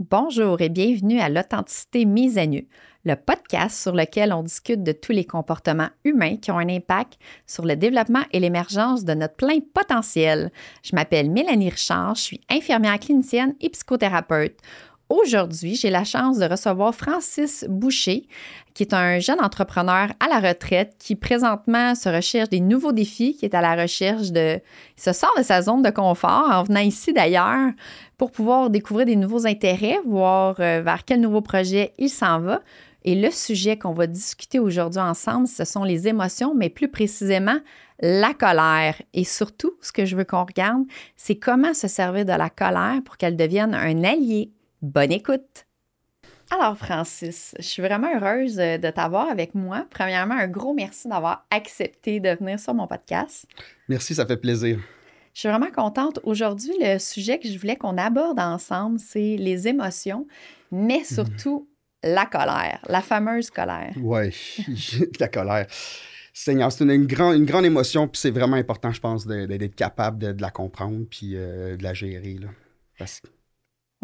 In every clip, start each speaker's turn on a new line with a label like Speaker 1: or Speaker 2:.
Speaker 1: Bonjour et bienvenue à l'authenticité mise à nu, le podcast sur lequel on discute de tous les comportements humains qui ont un impact sur le développement et l'émergence de notre plein potentiel. Je m'appelle Mélanie Richard, je suis infirmière clinicienne et psychothérapeute aujourd'hui, j'ai la chance de recevoir Francis Boucher, qui est un jeune entrepreneur à la retraite qui présentement se recherche des nouveaux défis, qui est à la recherche de... Il se sort de sa zone de confort en venant ici d'ailleurs pour pouvoir découvrir des nouveaux intérêts, voir euh, vers quel nouveau projet il s'en va. Et le sujet qu'on va discuter aujourd'hui ensemble, ce sont les émotions, mais plus précisément la colère. Et surtout, ce que je veux qu'on regarde, c'est comment se servir de la colère pour qu'elle devienne un allié Bonne écoute! Alors, Francis, je suis vraiment heureuse euh, de t'avoir avec moi. Premièrement, un gros merci d'avoir accepté de venir sur mon podcast.
Speaker 2: Merci, ça fait plaisir.
Speaker 1: Je suis vraiment contente. Aujourd'hui, le sujet que je voulais qu'on aborde ensemble, c'est les émotions, mais mhm. surtout la colère, la fameuse colère.
Speaker 2: Oui, la colère. Seigneur, c'est une, une, grande émotion, puis c'est vraiment important, je pense, d'être capable de, la comprendre, puis euh, de la gérer. Là.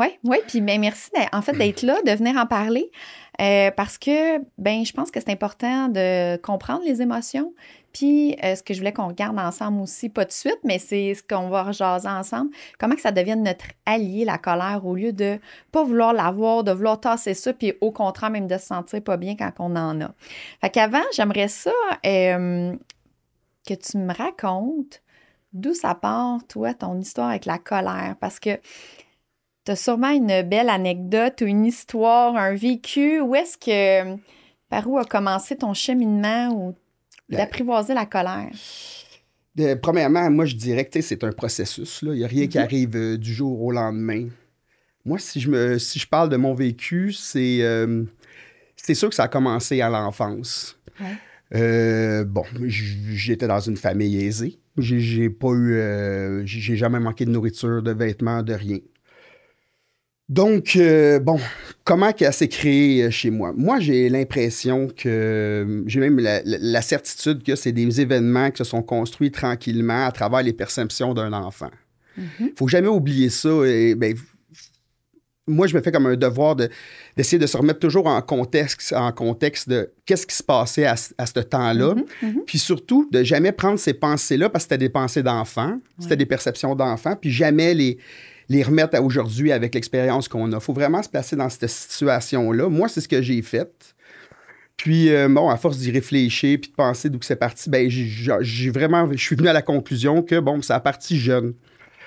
Speaker 1: Oui, oui, puis ben, merci en fait d'être là, de venir en parler, euh, parce que ben je pense que c'est important de comprendre les émotions. Puis euh, ce que je voulais qu'on regarde ensemble aussi, pas de suite, mais c'est ce qu'on va rejaser ensemble, comment que ça devienne notre allié, la colère, au lieu de pas vouloir l'avoir, de vouloir tasser ça, puis au contraire même de se sentir pas bien quand on en a. Fait qu'avant, j'aimerais ça euh, que tu me racontes d'où ça part, toi, ton histoire avec la colère, parce que tu as sûrement une belle anecdote ou une histoire, un vécu. Où est-ce que, par où a commencé ton cheminement ou d'apprivoiser la colère?
Speaker 2: premièrement, moi, je dirais que c'est un processus. Il n'y a rien qui mhm. arrive euh, du jour au lendemain. Moi, si je, me, si je parle de mon vécu, c'est euh, c'est sûr que ça a commencé à l'enfance. Euh, bon, j'étais dans une famille aisée. J'ai pas eu. J'ai jamais manqué de nourriture, de vêtements, de rien. Donc, euh, bon, comment qu'elle s'est créé euh, chez moi? Moi, j'ai l'impression que, euh, j'ai même la, certitude que c'est des événements qui se sont construits tranquillement à travers les perceptions d'un enfant. Il mm-hmm. ne faut jamais oublier ça. Et, ben, moi, je me fais comme un devoir d'essayer de, se remettre toujours en contexte, en contexte de qu'est-ce qui se passait à, ce temps-là. Mm-hmm. Mm-hmm. Puis surtout, de jamais prendre ces pensées-là parce que c'était des pensées d'enfant, c'était des perceptions d'enfant, puis jamais les, les remettre à aujourd'hui avec l'expérience qu'on a. Il faut vraiment se placer dans cette situation-là. Moi, c'est ce que j'ai fait. Puis, euh, bon, à force d'y réfléchir puis de penser d'où c'est parti, ben j'ai vraiment, je suis venu à la conclusion que, bon, ça a parti jeune.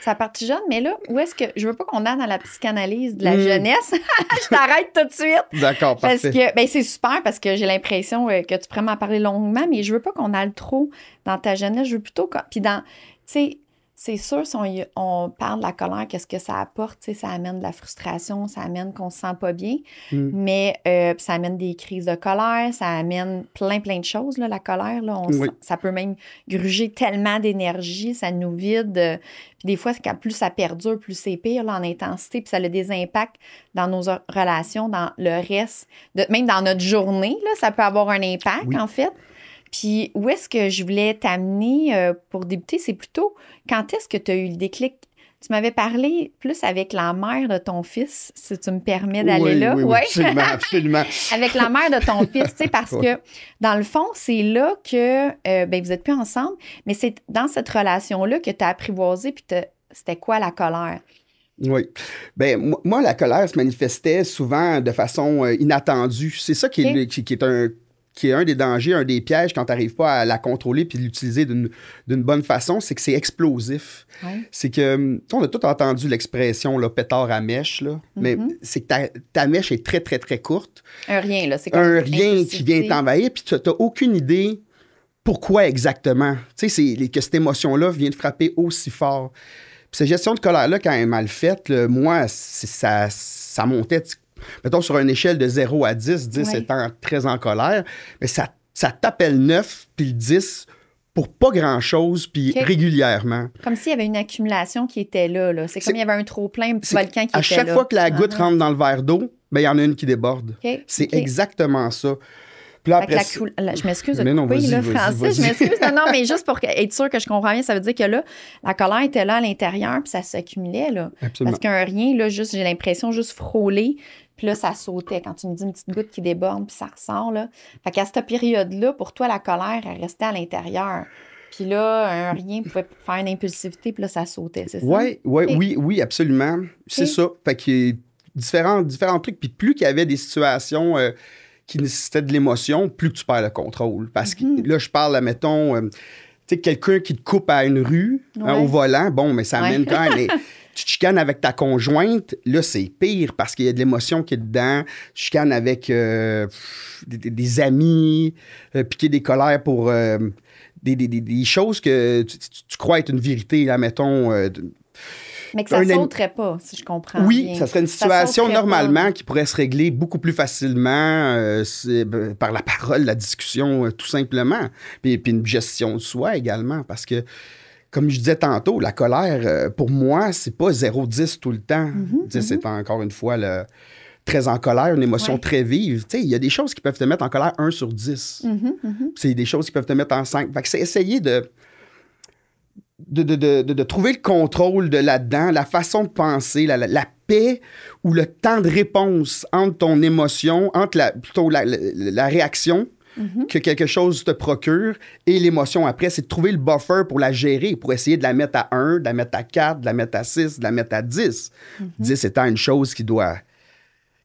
Speaker 1: Ça a parti jeune, mais là, où est-ce que. Je veux pas qu'on aille dans la psychanalyse de la hmm. jeunesse. je t'arrête tout de suite.
Speaker 2: D'accord, parfait. Parce que,
Speaker 1: ben, c'est super parce que j'ai l'impression euh, que tu pourrais m'en parler longuement, mais je veux pas qu'on aille trop dans ta jeunesse. Je veux plutôt. Puis, dans. Tu sais, c'est sûr, si on, parle de la colère, qu'est-ce que ça apporte? Ça amène de la frustration, ça amène qu'on ne se sent pas bien, mm. mais euh, ça amène des crises de colère, ça amène plein, plein de choses. la colère, là, ça peut même gruger tellement d'énergie, ça nous vide. Euh, puis des fois, plus ça perdure, plus c'est pire en intensité, puis ça a des impacts dans nos relations, dans le reste, même dans notre journée, ça peut avoir un impact, en fait. Puis où est-ce que je voulais t'amener euh, pour débuter? C'est plutôt quand est-ce que tu as eu le déclic? Tu m'avais parlé plus avec la mère de ton fils, si tu me permets d'aller là. Oui, absolument, absolument. avec la mère de ton fils, tu sais, parce que dans le fond, c'est là que euh, ben, vous êtes plus ensemble, mais c'est dans cette relation-là que tu as apprivoisé, puis c'était quoi la colère?
Speaker 2: Oui. Ben moi, la colère se manifestait souvent de façon euh, inattendue. C'est ça qui est, qui est un qui est un des dangers, un des pièges quand tu n'arrives pas à la contrôler puis l'utiliser d'une bonne façon, c'est que c'est explosif. C'est que, hum, on a tout entendu l'expression pétard à mèche, là, mais mhm. c'est que ta, ta, mèche est très, très, très courte.
Speaker 1: Un rien, là. C'est Un rien qui vient t'envahir,
Speaker 2: puis tu n'as aucune idée pourquoi exactement. Tu sais, que cette émotion-là vient de frapper aussi fort. Puis cette gestion de colère-là, quand elle est mal faite, moi, ça, ça montait mettons sur une échelle de 0 à 10, 10 étant très en colère, mais ça, ça t'appelle 9, puis le 10 pour pas grand-chose, puis régulièrement.
Speaker 1: Comme s'il y avait une accumulation qui était là. C'est comme il y avait un trop-plein, un petit volcan qui était là. À chaque fois que la ah, goutte ah. rentre
Speaker 2: dans le verre d'eau, ben, il y en a une qui déborde. C'est exactement ça. je m'excuse
Speaker 1: je m'excuse. Non, mais juste pour être sûr que je comprends bien, ça veut dire que là, la colère était là à l'intérieur, puis ça s'accumulait, Absolument. Parce qu'un rien, là, juste, j'ai l'impression, juste frôler puis là, ça sautait. Quand tu me dis une petite goutte qui déborde, puis ça ressort, là. Fait qu'à cette période-là, pour toi, la colère, elle restait à l'intérieur. Puis là, un rien pouvait faire une impulsivité, puis là, ça sautait, Ouais, oui,
Speaker 2: oui, absolument. C'est ça. Fait que différents, différents trucs. Puis plus qu'il y avait des situations euh, qui nécessitaient de l'émotion, plus que tu perds le contrôle. Parce que mhm. là, je parle, mettons... Euh, tu sais, quelqu'un qui te coupe à une rue, hein, au volant, bon, mais ça amène quand même. tu chicanes avec ta conjointe, là, c'est pire parce qu'il y a de l'émotion qui est dedans. Tu chicanes avec euh, des, amis, euh, piquer des colères pour euh, des, choses que tu, crois être une vérité, là, mettons.
Speaker 1: mais que ça ne sauterait pas, si je comprends. Oui, ça serait une situation normalement
Speaker 2: qui pourrait se régler beaucoup plus facilement par la parole, la discussion, tout simplement. puis, une gestion de soi également, parce que comme je disais tantôt, la colère, euh, pour moi, c'est pas 0-10 tout le temps. Mhm, c'est mhm. encore une fois le, très en colère, une émotion très vive. Il y a des choses qui peuvent te mettre en colère 1 sur 10. Mhm, c'est des choses qui peuvent te mettre en 5. c'est essayer de de, de, trouver le contrôle de là-dedans, la façon de penser, la, paix ou le temps de réponse entre ton émotion, entre la, plutôt la, la réaction Mm-hmm. que quelque chose te procure et l'émotion après, c'est de trouver le buffer pour la gérer, pour essayer de la mettre à 1, de la mettre à 4, de la mettre à 6, de la mettre à 10. 10 mm-hmm. étant une chose qui doit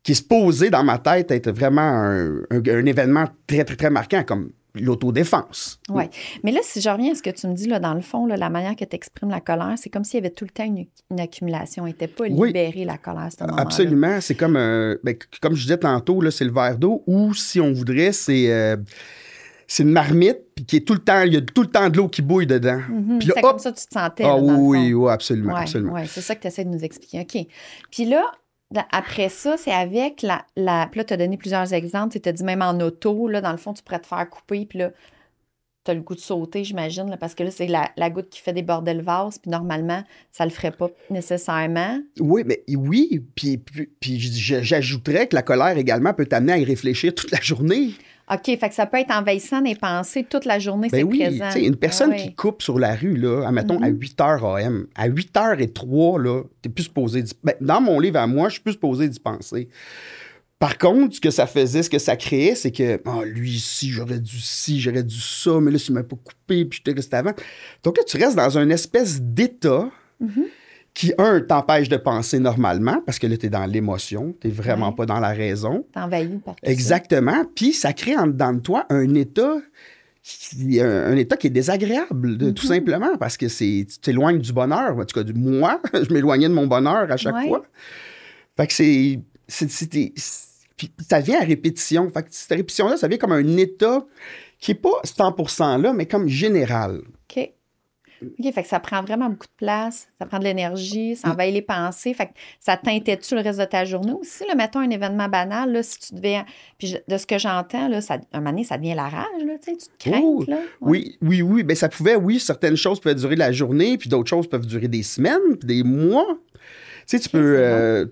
Speaker 2: qui se posait dans ma tête être vraiment un, un, un événement très, très, très marquant, comme l'autodéfense.
Speaker 1: Oui. Mais là, si je reviens à ce que tu me dis, là, dans le fond, la manière que tu exprimes la colère, c'est comme s'il y avait tout le temps une, accumulation. Elle n'était pas libérée, la colère, à ce Absolument.
Speaker 2: C'est comme, euh, ben, comme je disais tantôt, c'est le verre d'eau ou, si on voudrait, c'est... Euh, c'est une marmite, puis qui est tout le temps, il y a tout le temps de l'eau qui bouille dedans. Mm-hmm. comme
Speaker 1: ça tu te sentais. Ah dans
Speaker 2: oui, le oui, absolument, absolument.
Speaker 1: c'est ça que tu essaies de nous expliquer. OK. Puis là, après ça, c'est avec la. la puis là, tu as donné plusieurs exemples. Tu as dit même en auto, là, dans le fond, tu pourrais te faire couper. Puis là, tu as le goût de sauter, j'imagine, parce que là, c'est la, goutte qui fait des le vase. Puis normalement, ça le ferait pas nécessairement.
Speaker 2: Oui, mais oui. Puis, puis, puis j'ajouterais que la colère également peut t'amener à y réfléchir toute la journée.
Speaker 1: OK, fait que ça peut être envahissant des pensées toute la journée, ben c'est oui, présent. Une personne qui
Speaker 2: coupe sur la rue, là, admettons, à 8h mm-hmm. AM, à 8h03, là, t'es plus supposé... Ben, dans mon livre à moi, je suis plus supposé d'y penser. Par contre, ce que ça faisait, ce que ça créait, c'est que oh, lui si j'aurais dû ci, j'aurais dû ça, mais là, il m'a pas coupé, puis j'étais resté avant. Donc là, tu restes dans une espèce d'état mm-hmm qui, un, t'empêche de penser normalement, parce que là, t'es dans l'émotion, tu vraiment pas dans la raison.
Speaker 1: T'envahis par tout
Speaker 2: Exactement. Puis ça crée en dedans de toi un état qui, un, état qui est désagréable, tout mhm. simplement, parce que c'est, tu t'éloignes du bonheur. En tout cas, moi, je m'éloignais de mon bonheur à chaque fois. Fait que c'est. Puis ça vient à répétition. Fait que cette répétition-là, ça vient comme un état qui n'est pas 100 là, mais comme général
Speaker 1: fait que ça prend vraiment beaucoup de place, ça prend de l'énergie, ça mm. envahit les pensées. Fait que ça teintait-tu le reste de ta journée aussi? mettons un événement banal, là, si tu devais. Puis de ce que j'entends, là, un moment ça devient la rage, tu te crains. Oui,
Speaker 2: oui, oui. Bien, ça pouvait, oui, certaines choses peuvent durer la journée, puis d'autres choses peuvent durer des semaines, puis des mois. Tu sais, tu peux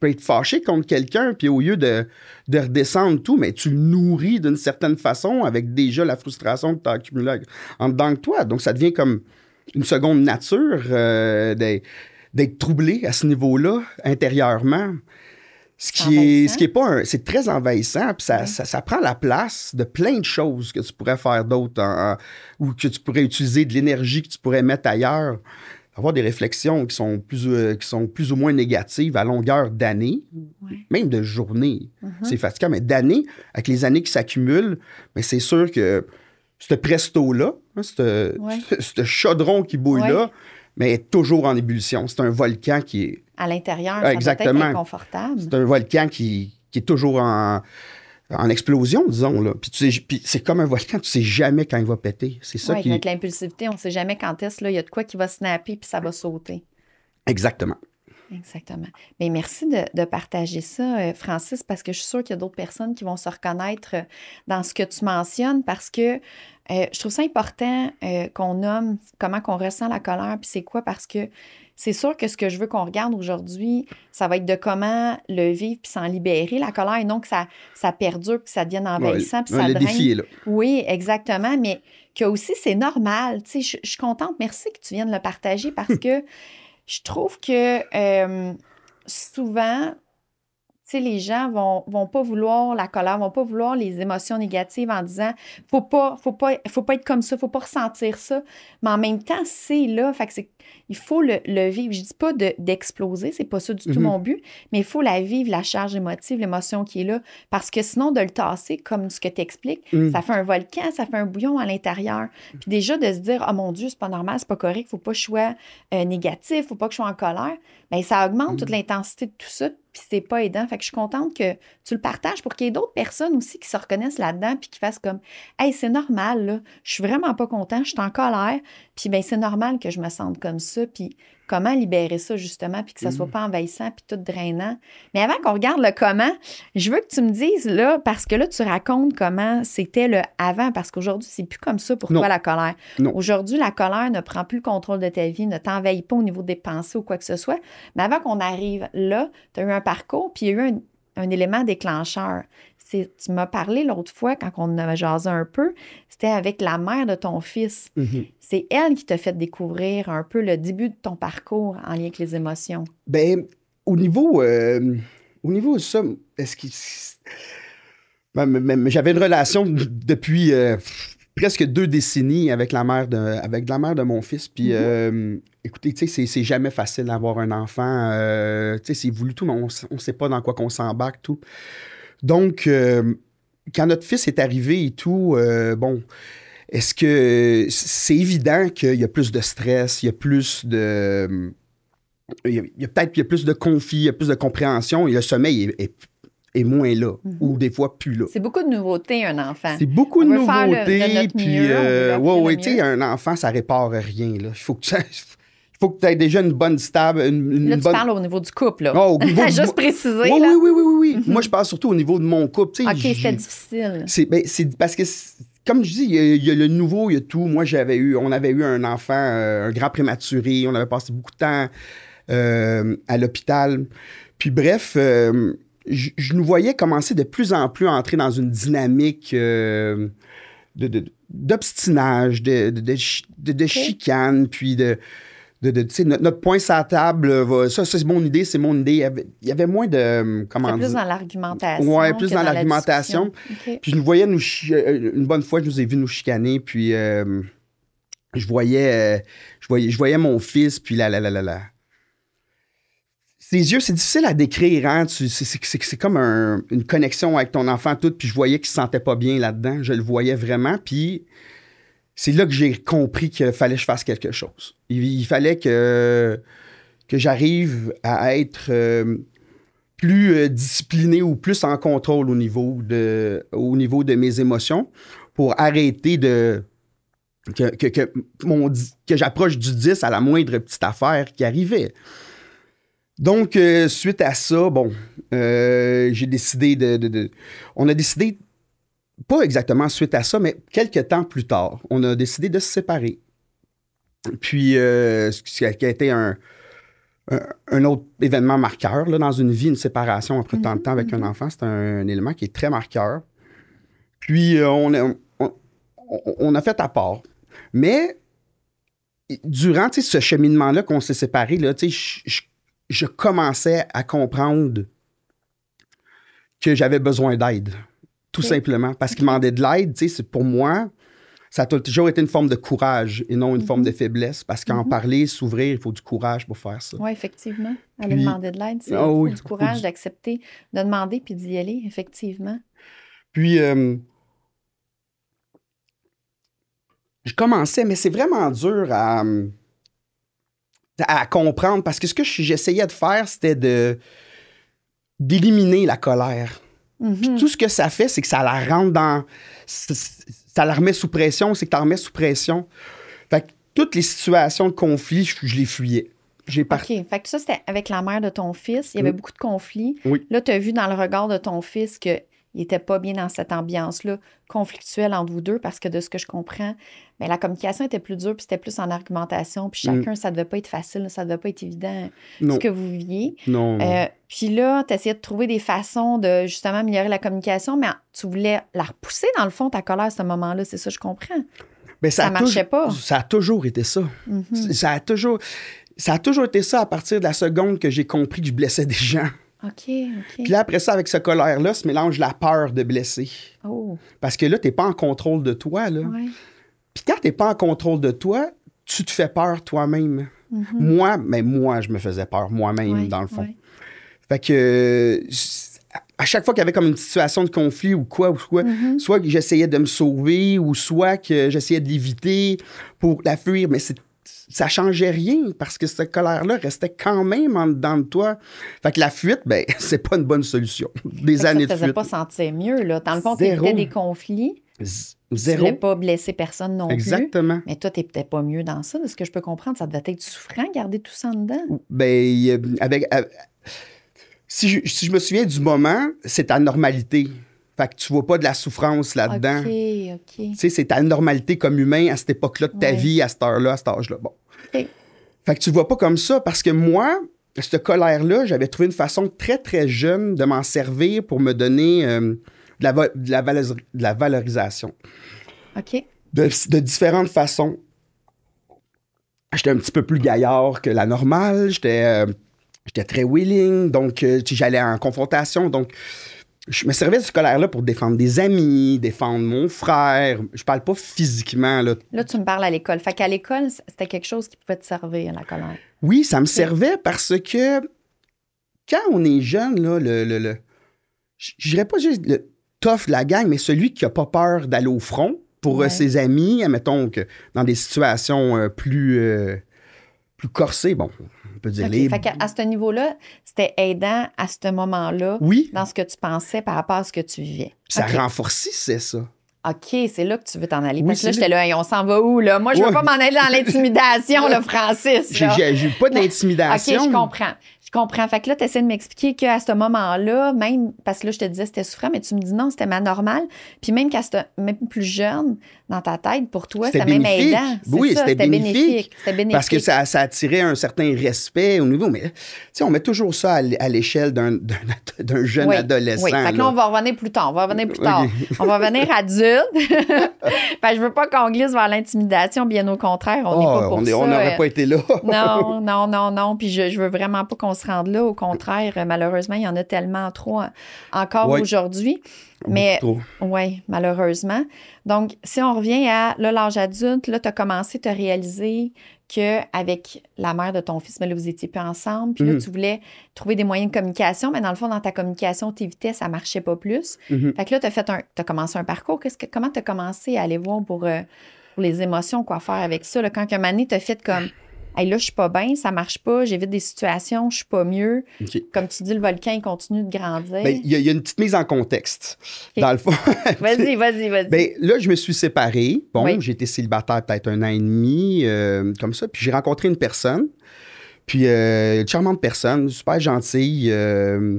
Speaker 2: peux être fâché contre quelqu'un, puis au lieu de, redescendre tout, mais tu nourris d'une certaine façon avec déjà la frustration que tu as accumulée en dedans de toi. Donc, ça devient comme une seconde nature euh, d'être troublé à ce niveau-là intérieurement. Ce qui, est, ce qui est pas C'est très envahissant, puis ça, ça, prend la place de plein de choses que tu pourrais faire d'autres ou que tu pourrais utiliser, de l'énergie que tu pourrais mettre ailleurs avoir des réflexions qui sont, plus, euh, qui sont plus ou moins négatives à longueur d'années, même de journées. Uh-huh. C'est fatigant, mais d'années, avec les années qui s'accumulent, mais c'est sûr que ce presto-là, hein, ce, chaudron qui bouille là, mais est toujours en ébullition. C'est un volcan qui est...
Speaker 1: À l'intérieur, c'est exactement. inconfortable. C'est
Speaker 2: un volcan qui, qui est toujours en en explosion, disons. Là. Puis, c'est comme un volcan, tu sais jamais quand il va péter. C'est ça ouais, Avec
Speaker 1: l'impulsivité, on ne sait jamais quand est-ce. Il y a de quoi qui va snapper puis ça va sauter. Exactement. Exactement. Mais merci de, partager ça, euh, Francis, parce que je suis sûre qu'il y a d'autres personnes qui vont se reconnaître euh, dans ce que tu mentionnes, parce que euh, je trouve ça important qu'on nomme comment qu'on ressent la colère, puis c'est quoi, parce que c'est sûr que ce que je veux qu'on regarde aujourd'hui, ça va être de comment le vivre puis s'en libérer, la colère, et non que ça, ça perdure, que ça devienne envahissant, puis ça le draine. Oui, exactement, mais que aussi, c'est normal. je, suis contente, merci que tu viennes le partager parce que je trouve que euh, souvent, les gens vont, vont pas vouloir la colère, vont pas vouloir les émotions négatives en disant faut pas, faut pas, faut pas être comme ça, faut pas ressentir ça. Mais en même temps, c'est là. Fait il faut le, le vivre. Je ne dis pas d'exploser, c'est pas ça du tout mhm. mon but, mais il faut la vivre, la charge émotive, l'émotion qui est là, parce que sinon, de le tasser, comme ce que tu expliques, mm. ça fait un volcan, ça fait un bouillon à l'intérieur. Puis déjà, de se dire, oh mon Dieu, c'est pas normal, c'est pas correct, faut pas que je sois euh, négatif, faut pas que je sois en colère, bien, ça augmente toute mm. l'intensité de tout ça, puis c'est pas aidant. Fait que je suis contente que tu le partages pour qu'il y ait d'autres personnes aussi qui se reconnaissent là-dedans puis qui fassent comme Hey, c'est normal, là. je suis vraiment pas content, je suis en colère, puis ben c'est normal que je me sente ça, puis comment libérer ça justement, puis que ça soit mm. pas envahissant, puis tout drainant. Mais avant qu'on regarde le comment, je veux que tu me dises, là, parce que là, tu racontes comment c'était le avant, parce qu'aujourd'hui, c'est plus comme ça pour toi, la colère. Aujourd'hui, la colère ne prend plus le contrôle de ta vie, ne t'envahit pas au niveau des pensées ou quoi que ce soit. Mais avant qu'on arrive là, tu as eu un parcours, puis il y a eu un élément déclencheur tu m'as parlé l'autre fois quand on a jasé un peu, c'était avec la mère de ton fils. Mhm. C'est elle qui t'a fait découvrir un peu le début de ton parcours en lien avec les émotions.
Speaker 2: Ben, au niveau, euh, au niveau de ça, est-ce que ben, j'avais une relation depuis euh, presque deux décennies avec la mère de, avec la mère de mon fils, puis mhm. euh, écoutez, tu sais, c'est jamais facile d'avoir un enfant. tu sais, c'est voulu tout, mais on, ne sait pas dans quoi qu'on s'embarque, tout. Donc, euh, quand notre fils est arrivé et tout, euh, bon, est-ce que c'est évident qu'il y a plus de stress, il y a plus de. Il y a, peut-être plus de conflit, il y a plus de compréhension et le sommeil est, moins là, mhm. ou des fois plus là. C'est
Speaker 1: beaucoup de nouveautés, un enfant. C'est beaucoup de nouveautés, puis, euh,
Speaker 2: ouais, ouais, tu sais, un enfant, ça répare rien, là. Il faut que tu faut que tu aies déjà une bonne stable. Une, une là, tu parles au
Speaker 1: niveau du couple. Là. Oh, niveau Juste du... préciser. Oui, là. oui, oui, oui. oui,
Speaker 2: oui. Mhm. Moi, je parle surtout au niveau de mon couple. OK, c'était
Speaker 1: difficile.
Speaker 2: C'est ben, parce que, comme je dis, il y, a le nouveau, il y a tout. Moi, j'avais eu, on avait eu un enfant, euh, un grand prématuré. On avait passé beaucoup de temps euh, à l'hôpital. Puis, bref, euh, je, nous voyais commencer de plus en plus à entrer dans une dynamique de, d'obstinage, de, de, de, chicane, puis de de, notre, point sa table, euh, ça, c'est mon idée, c'est mon idée. Il y, avait, moins de. Euh, comment plus dans
Speaker 1: l'argumentation. Oui, plus dans, l'argumentation.
Speaker 2: Puis je nous voyais nous. Euh, une bonne fois, je nous ai vus nous chicaner, puis je, voyais, je, voyais, mon fils, puis là, là, là, là, là. Ses yeux, c'est difficile à décrire. Hein? C'est comme une connexion avec ton enfant, tout. Puis je voyais qu'il se sentait pas bien là-dedans. Je le voyais vraiment. Puis c'est là que j'ai compris qu'il fallait que je fasse quelque chose. Il, fallait que, que j'arrive à être euh, plus euh, discipliné ou plus en contrôle au niveau de, au niveau de mes émotions pour arrêter de que, que, que, que j'approche du 10 à la moindre petite affaire qui arrivait. Donc, euh, suite à ça, bon, j'ai décidé de, On a décidé pas exactement suite à ça, mais quelques temps plus tard, on a décidé de se séparer. Puis, euh, ce qui a été un, autre événement marqueur là, dans une vie, une séparation après mhm, tant de temps avec un mhm. enfant, c'est un, élément qui est très marqueur. Puis, euh, on, a, fait à part. Mais, durant ce cheminement-là qu'on s'est séparés, là, je commençais à comprendre que j'avais besoin d'aide tout simplement, parce qu'il demandait de l'aide. tu sais Pour moi, ça a toujours été une forme de courage et non une forme mhm. de faiblesse, parce qu'en mhm. parler, s'ouvrir, il faut du courage pour faire ça.
Speaker 1: Oui, effectivement. Aller demander de l'aide, c'est ah du courage d'accepter, de demander puis d'y aller, effectivement.
Speaker 2: Puis, euh, je commençais, mais c'est vraiment dur à, comprendre, parce que ce que j'essayais de faire, c'était d'éliminer la colère. Mhm. Tout ce que ça fait, c'est que ça la rend dans. Ça la remet sous pression, c'est que tu la remets sous pression. Fait que toutes les situations de conflit, je, les fuyais. J'ai parti.
Speaker 1: OK. Fait que ça, c'était avec la mère de ton fils. Il y avait mm. beaucoup de conflits. Oui. Là, tu as vu dans le regard de ton fils que il n'était pas bien dans cette ambiance-là conflictuelle entre vous deux parce que de ce que je comprends, mais ben, la communication était plus dure, puis c'était plus en argumentation, puis mm. chacun, ça ne devait pas être facile, ça ne devait pas être évident ce que vous viviez.
Speaker 2: Non. Euh,
Speaker 1: puis là, tu essayais de trouver des façons de justement améliorer la communication, mais tu voulais la repousser dans le fond, ta colère à ce moment-là, c'est ça, je comprends.
Speaker 2: Mais ben, ça, ne marchait pas. Ça a toujours été ça.
Speaker 1: Mm-hmm. Ça
Speaker 2: a toujours ça a toujours été ça à partir de la seconde que j'ai compris que je blessais des gens. – OK, OK. Puis là, après ça, avec ce colère-là, se mélange la peur de blesser. Oh. Parce que là, tu n'es pas en contrôle de toi. Là. Ouais. Puis quand tu n'es pas en contrôle de toi, tu te fais peur toi-même. Mhm. Moi, mais moi, je me faisais peur moi-même, dans le fond. Fait que à chaque fois qu'il y avait comme une situation de conflit ou quoi, ou quoi mhm. soit que j'essayais de me sauver ou soit que j'essayais de l'éviter pour la fuir, mais c'est ça changeait rien parce que cette colère-là restait quand même en dedans de toi. Fait que la fuite, ben, c'est pas une bonne solution. Des années de fuite. Ça faisait pas
Speaker 1: sentir mieux, là. Dans le fond, t'évitais des conflits.
Speaker 2: Zéro. Tu ne pas
Speaker 1: blesser personne non plus. Exactement. Mais toi, tu peut-être pas mieux dans ça. De ce que je peux comprendre, ça devait être souffrant, garder tout ça en dedans.
Speaker 2: Ben, avec, euh, si, je, si je me souviens du moment, c'est ta normalité. Fait que tu vois pas de la souffrance là-dedans.
Speaker 1: OK, OK. Tu sais,
Speaker 2: c'est ta normalité comme humain à cette époque-là de ta vie, à cette heure-là, à cet âge-là. Bon. Fait que tu vois pas comme ça parce que moi, cette colère-là, j'avais trouvé une façon très, très jeune de m'en servir pour me donner euh, de, la, de, valorisation. OK. De, différentes façons. J'étais un petit peu plus gaillard que la normale. J'étais euh, très willing. Donc, euh, j'allais en confrontation. Donc, je me servais de ce colère-là pour défendre des amis, défendre mon frère. Je parle pas physiquement. Là,
Speaker 1: tu me parles à l'école. Fait qu'à l'école, c'était quelque chose qui pouvait te servir, la colère.
Speaker 2: Oui, ça me servait parce que quand on est jeune, là, le, le, je dirais pas juste le tough de la gang, mais celui qui a pas peur d'aller au front pour euh, ses amis, admettons que dans des situations euh, plus, euh, plus corsées, bon, fait à,
Speaker 1: ce niveau-là, c'était aidant à ce moment-là dans ce que tu pensais par rapport à ce que tu vivais. Ça
Speaker 2: renforcissait ça.
Speaker 1: OK, c'est là que tu veux t'en aller. Moi, Parce que là, j'étais là, on s'en va où, Moi, je ne veux pas m'en aller dans l'intimidation, le Francis. J'ai pas d'intimidation. OK, je comprends. Je comprends. Fait que là, tu essaies de m'expliquer qu'à ce moment-là, même, parce que là, je te disais c'était souffrant, mais tu me dis non, c'était ma normale. Puis même qu'à ce même plus jeune, dans ta tête, pour toi, c'était même aidant. Oui, c'était bénéfique. bénéfique. Parce que
Speaker 2: ça, ça attirait un certain respect au niveau. Mais, tu sais on met toujours ça à l'échelle d'un jeune adolescent. Oui, fait que là, on va
Speaker 1: revenir plus tard. On va revenir plus tard. on va revenir adulte. fait que je veux pas qu'on glisse vers l'intimidation, bien au contraire. On n'est oh, pas pour ça. On n'aurait pas été là. non, non, non, non. Puis je, je veux vraiment pas qu'on se rendre là. Au contraire, euh, malheureusement, il y en a tellement trop encore aujourd'hui. Mais oui, malheureusement. Donc, si on revient à l'âge adulte, là, tu as commencé, à réaliser que qu'avec la mère de ton fils, mais ben, là, vous étiez plus ensemble. Puis là, mm. tu voulais trouver des moyens de communication, mais dans le fond, dans ta communication, tes vitesses, ça marchait pas plus. Mm-hmm. Fait que là, tu as, un, as commencé un parcours. Que, comment tu as commencé à aller voir euh, pour, les émotions, quoi faire avec ça? Là, quand un année, tu fait comme là, je suis pas bien, ça marche pas, j'évite des situations, je suis pas mieux. Comme tu dis, le volcan, continue de grandir. Ben,
Speaker 2: il y, a une petite mise en contexte, dans le fond.
Speaker 1: vas-y, vas-y, vas-y.
Speaker 2: Ben, là, je me suis séparé. Bon, j'étais j'ai été célibataire peut-être un an et demi, euh, comme ça. Puis j'ai rencontré une personne. Puis, euh, une charmante personne, super gentille. Euh.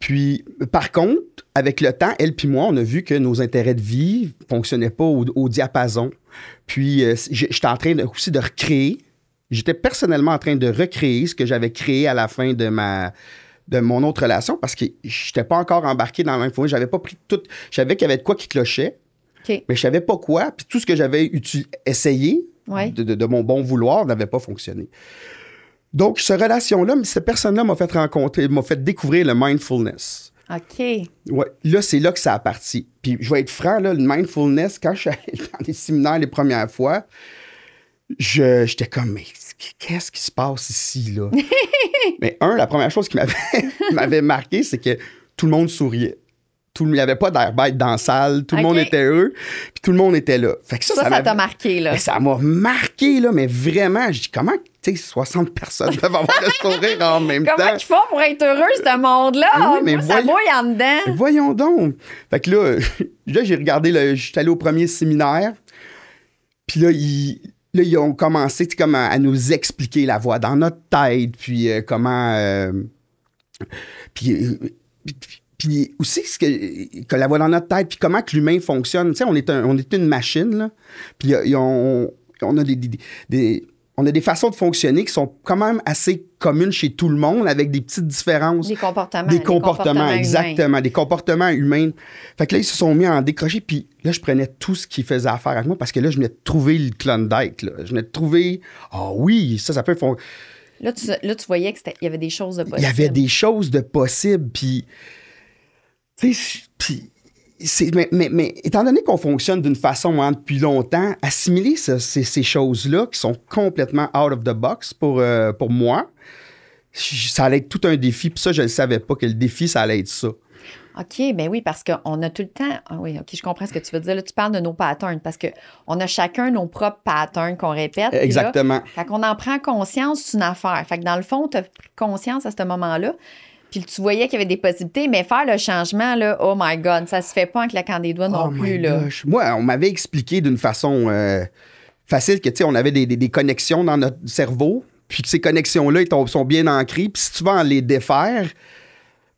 Speaker 2: puis, par contre, avec le temps, elle puis moi, on a vu que nos intérêts de vie fonctionnaient pas au, diapason. Puis, euh, j'étais en train aussi de recréer j'étais personnellement en train de recréer ce que j'avais créé à la fin de ma de mon autre relation parce que j'étais pas encore embarqué dans l'info, j'avais pas pris tout, je savais qu'il y avait de quoi qui clochait. Mais je savais pas quoi, puis tout ce que j'avais essayé de, de, mon bon vouloir n'avait pas fonctionné. Donc, cette relation-là, cette personne-là m'a fait rencontrer, m'a fait découvrir le mindfulness. OK. Ouais, là, c'est là que ça a parti. Puis je vais être franc, là, le mindfulness, quand je suis allé dans les séminaires les premières fois, j'étais comme, mais qu'est-ce qui se passe ici, là? mais un, la première chose qui m'avait marqué, c'est que tout le monde souriait. Tout, il n'y avait pas d'air bête dans la salle, tout le monde était heureux, puis tout le monde était là. Fait que ça, ça, t'a
Speaker 1: marqué, là. ça
Speaker 2: m'a marqué, là, mais vraiment, je dis, comment, tu sais, 60 personnes peuvent avoir le sourire en même temps? Comment ils
Speaker 1: font pour être heureux, ce monde-là? Ah oh,
Speaker 2: mais voyons, ça en dedans. Voyons donc. Fait que là, là j'ai regardé, je suis allé au premier séminaire, puis là, il là, ils ont commencé comme à, nous expliquer la voix dans notre tête, puis euh, comment. Euh, euh, puis, aussi, ce que, que, la voix dans notre tête, puis comment que l'humain fonctionne. Tu sais, on est, on est une machine, là. Puis, on a des, des on a des façons de fonctionner qui sont quand même assez communes chez tout le monde, avec des petites différences.
Speaker 1: Des comportements. Des comportements, exactement.
Speaker 2: Des comportements humains. Fait que là, ils se sont mis à en décrocher. Puis là, je prenais tout ce qui faisait affaire avec moi parce que là, je venais de trouver le clone Là. Je venais de trouver. Ah oui, ça, ça peut. être.
Speaker 1: Là, tu, là, tu voyais qu'il y avait des choses de possibles. Il y avait
Speaker 2: des choses de possibles. Puis. puis mais, étant donné qu'on fonctionne d'une façon hein, depuis longtemps, assimiler ces, choses-là qui sont complètement out of the box pour, euh, pour moi, ça allait être tout un défi. Puis ça, je ne savais pas que le défi, ça allait être ça.
Speaker 1: OK, ben oui, parce qu'on a tout le temps. Ah oui, OK, je comprends ce que tu veux dire. Là, tu parles de nos patterns parce qu'on a chacun nos propres patterns qu'on répète. Exactement. Quand fait qu'on en prend conscience, c'est une affaire. Fait que dans le fond, tu as pris conscience à ce moment-là. Puis tu voyais qu'il y avait des possibilités, mais faire le changement, là, oh my God, ça se fait pas en la des doigts non oh plus. Là.
Speaker 2: Moi, on m'avait expliqué d'une façon euh, facile que, tu sais, on avait des, connexions dans notre cerveau, puis que ces connexions-là sont bien ancrées. Puis si tu vas en les défaire,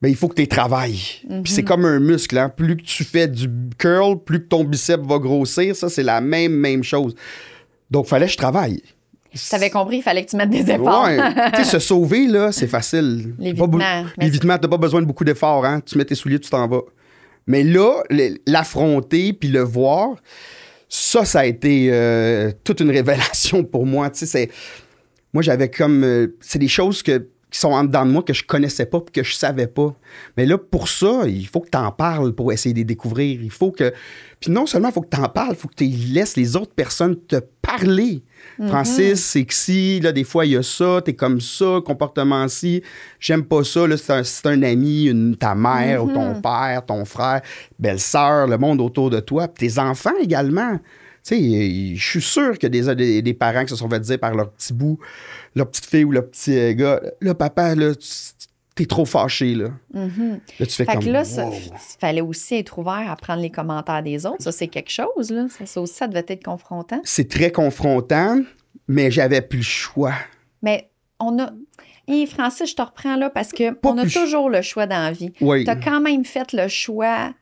Speaker 2: ben, il faut que tu travailles. Puis c'est mhm. comme un muscle. Hein? Plus que tu fais du curl, plus que ton bicep va grossir. Ça, c'est la même, même chose. Donc, fallait que je travaille.
Speaker 1: Je t'avais compris, il fallait que tu mettes des efforts. tu se
Speaker 2: sauver, là, c'est facile.
Speaker 1: L'évitement.
Speaker 2: L'évitement, t'as pas besoin de beaucoup d'efforts, hein. Tu mets tes souliers, tu t'en vas. Mais là, l'affronter puis le voir, ça, ça a été euh, toute une révélation pour moi. Tu Moi, j'avais comme. Euh, c'est des choses que qui sont en dedans de moi que je connaissais pas que je savais pas. Mais là, pour ça, il faut que tu en parles pour essayer de les découvrir. Il faut que. Puis non seulement il faut que tu en parles, il faut que tu laisses les autres personnes te parler. Mm-hmm. Francis, c'est que si, là, des fois, il y a ça, t'es comme ça, comportement ci, j'aime pas ça, là, c'est un, un, ami, ta mère ou ton mm-hmm. père, ton frère, belle-sœur, le monde autour de toi, tes enfants également. Tu sais, je suis sûr que des, des, des parents qui se sont fait dire par leur petit bout, la petite fille ou le petit euh, gars, là, papa, là, t'es trop fâché, là. Mm-hmm. tu fais fait comme, que là, il
Speaker 1: fallait aussi être ouvert à prendre les commentaires des autres. Ça, c'est quelque chose, là. Ça, aussi, ça devait être confrontant.
Speaker 2: C'est très confrontant, mais j'avais plus le choix.
Speaker 1: Mais on a... Et Francis, je te reprends là parce que on a toujours le choix dans la vie. Oui. Tu quand même fait le choix.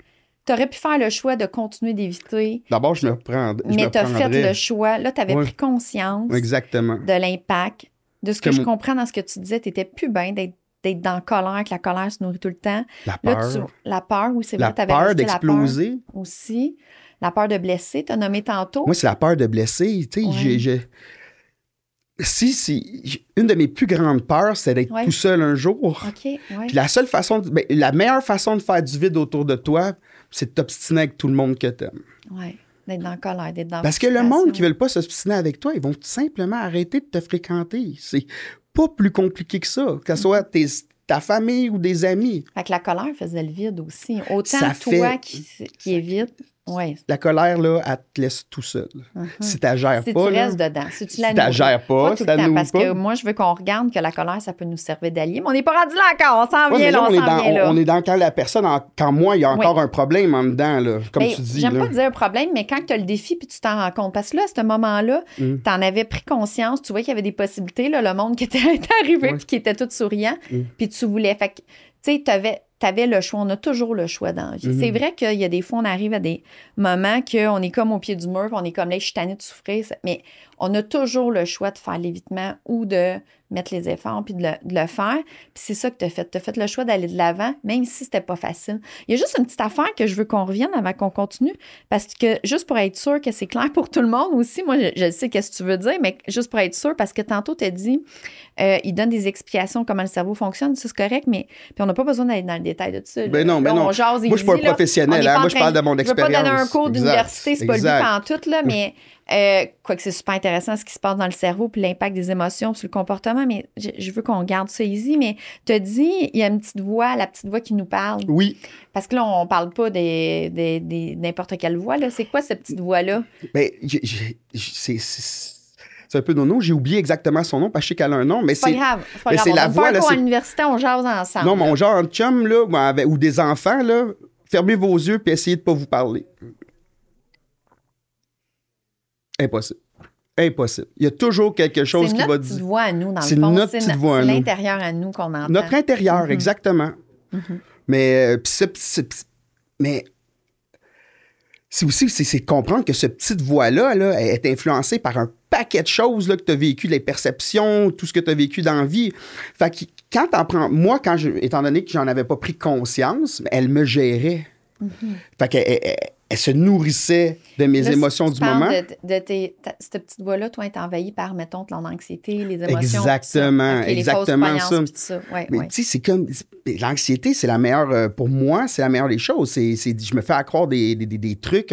Speaker 1: Tu aurais pu faire le choix de continuer d'éviter.
Speaker 2: D'abord, je me reprends. mais tu as fait le
Speaker 1: choix. Là, tu pris conscience
Speaker 2: Exactement. de
Speaker 1: l'impact de ce que, je comprends dans ce que tu disais, tu étais plus bien d'être dans la colère, que la colère se nourrit tout le temps. La peur. la peur, oui, c'est vrai. La peur d'exploser. Aussi. La peur de blesser, tu as nommé tantôt. Moi, c'est
Speaker 2: la peur de blesser. Si, si, une de mes plus grandes peurs, c'est d'être tout seul un jour. OK, la seule façon, ben, la meilleure façon de faire du vide autour de toi, c'est de t'obstiner avec tout le monde que tu aimes.
Speaker 1: oui d'être dans la colère, Parce que le monde qui ne
Speaker 2: veut pas s'obstiner avec toi, ils vont simplement arrêter de te fréquenter. C'est pas plus compliqué que ça, que ce mm-hmm. soit ta famille ou des amis. Fait la colère faisait le vide aussi. Autant toi qui, qui vide... La colère, là, elle te laisse tout seul. Uh-huh. Si tu la gères pas. Si tu restes dedans.
Speaker 1: Si tu la gères pas, Parce que moi, je veux qu'on regarde que la colère, ça peut nous servir d'allié. Mais on n'est pas rendu là encore. On s'en vient, là, on, est dans, là. On, est
Speaker 2: dans quand la personne, en, quand moi, il y a encore un problème en dedans, là, comme ben, tu dis. J'aime pas dire
Speaker 1: un problème, mais quand tu as le défi puis tu t'en rends compte. Parce que là, à ce moment-là, mm. tu en avais pris conscience. Tu vois qu'il y avait des possibilités, là, le monde qui était arrivé et qui était tout souriant. Mm. Puis tu voulais. Fait que, tu sais, tu avais tu avais le choix. On a toujours le choix dans mm-hmm. C'est vrai qu'il y a des fois, on arrive à des moments qu'on est comme au pied du mur, on est comme là, je suis tanné de souffrir, mais on a toujours le choix de faire l'évitement ou de mettre les efforts puis de le, faire. Puis c'est ça que tu as fait. Tu as fait le choix d'aller de l'avant, même si c'était pas facile. Il y a juste une petite affaire que je veux qu'on revienne avant qu'on continue, parce que juste pour être sûr que c'est clair pour tout le monde aussi, moi, je, sais qu'est-ce que tu veux dire, mais juste pour être sûr, parce que tantôt, tu as dit, euh, il donne des explications comment le cerveau fonctionne, c'est correct, mais puis on n'a pas besoin d'aller dans le détail de tout ça. Ben non, ben non. moi, je suis pas un professionnel, hein. moi, je parle de mon expérience. Je veux pas donner un cours d'université, c'est pas en tout, là, mais euh, Quoique c'est super intéressant ce qui se passe dans le cerveau, puis l'impact des émotions sur le comportement, mais je, veux qu'on garde ça ici. Mais tu as dit, il y a une petite voix, la petite voix qui nous parle. Oui. Parce que là, on parle pas des, des, n'importe quelle voix. Là. C'est quoi cette petite voix-là?
Speaker 2: Ben, c'est c'est un peu nono. J'ai oublié exactement son nom parce que je sais qu'elle a un nom, mais c'est. Pas grave. C'est la voix. Là,
Speaker 1: à on jase ensemble. Non, mais
Speaker 2: on chum, là, ou des enfants, là. Fermez vos yeux puis essayez de pas vous parler. Impossible. Impossible. Il y a toujours quelque chose qui va dire. C'est notre petite voix
Speaker 1: à nous, dans le fond. C'est l'intérieur à nous qu'on entend. Notre intérieur,
Speaker 2: mhm. exactement. Mhm. Mais, euh, mais c'est aussi c'est comprendre que cette petite voix-là là, est influencée par un paquet de choses là, que tu as vécu, les perceptions, tout ce que tu as vécu dans la vie. Fait que quand t'en prends. Moi, quand je, étant donné que j'en avais pas pris conscience, elle me gérait. Mhm. Fait eh, eh, elle se nourrissait de mes émotions du moment.
Speaker 1: De, de tes, cette petite voix-là, toi, est envahie par, mettons, ton anxiété, les émotions.
Speaker 2: Exactement, exactement ça. ça. Mais tu sais, c'est comme. L'anxiété, c'est la meilleure. Euh, pour moi, c'est la meilleure des choses. C'est, je me fais accroire des, des, des, trucs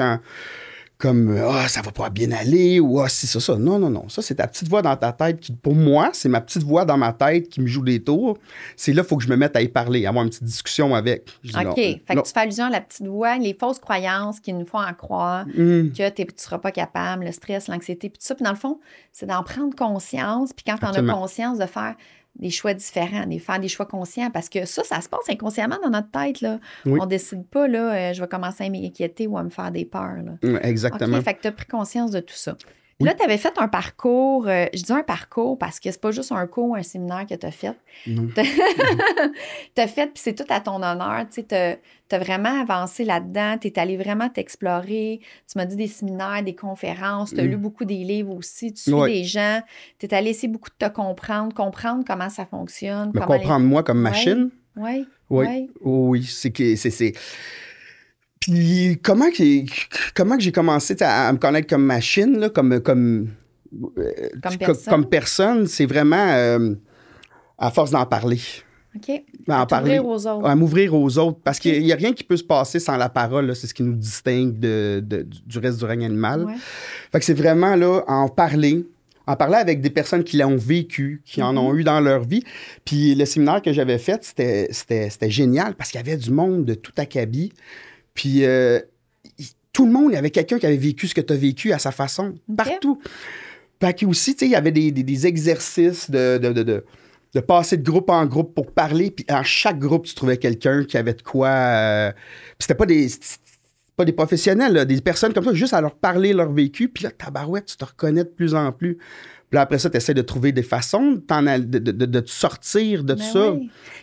Speaker 2: comme ah ça va pas bien aller ou ah si ça ça non non non ça c'est ta petite voix dans ta tête qui pour moi c'est ma petite voix dans ma tête qui me joue des tours c'est là faut que je me mette à y parler à avoir une petite discussion avec dis, ok fait que tu
Speaker 1: fais allusion à la petite voix les fausses croyances qui nous font en croire hmm. que tu seras pas capable le stress l'anxiété puis tout ça puis dans le fond c'est d'en prendre conscience puis quand tu en as conscience de faire des choix différents, des, faire des choix conscients, parce que ça, ça se passe inconsciemment dans notre tête. Là. ne On décide pas, là, euh, je vais commencer à m'inquiéter ou à me faire des peurs. Là.
Speaker 2: Exactement. Okay, fait que
Speaker 1: tu as pris conscience de tout ça. Là, tu avais fait un parcours, euh, je dis un parcours parce que c'est pas juste un cours ou un séminaire que tu as fait. tu as fait, puis c'est tout à ton honneur. Tu as, as vraiment avancé là-dedans, tu es allé vraiment t'explorer. Tu m'as dit des séminaires, des conférences, tu as mm. lu beaucoup des livres aussi, tu suis des gens. Tu es allé essayer beaucoup de te comprendre, comprendre comment ça fonctionne. Me comprendre moi comme machine. Oui. Oui. Oui.
Speaker 2: oui. oui. C'est comment que comment que j'ai commencé à, me connaître comme machine, comme comme euh, comme personne, c'est vraiment euh, à force d'en parler. OK. À, parler, À m'ouvrir aux autres. Parce qu'il n'y a rien qui peut se passer sans la parole. C'est ce qui nous distingue de, du reste du règne animal. Ouais. Fait que c'est vraiment là, en parler, en parler avec des personnes qui l'ont vécu, qui en ont mhm. eu dans leur vie. Puis le séminaire que j'avais fait, c'était génial parce qu'il y avait du monde de tout acabit. Puis euh, tout le monde, il y avait quelqu'un qui avait vécu ce que tu as vécu à sa façon, partout. Puis que aussi, tu sais, il y avait des, exercices de, de, passer de groupe en groupe pour parler. Puis à chaque groupe, tu trouvais quelqu'un qui avait de quoi. Euh, puis c'était pas des pas des professionnels, des personnes comme ça, juste à leur parler leur vécu, puis là, tabarouette, tu te reconnais de plus en plus. Puis après ça, tu essaies de trouver des façons de, de, de, te sortir de ben ça.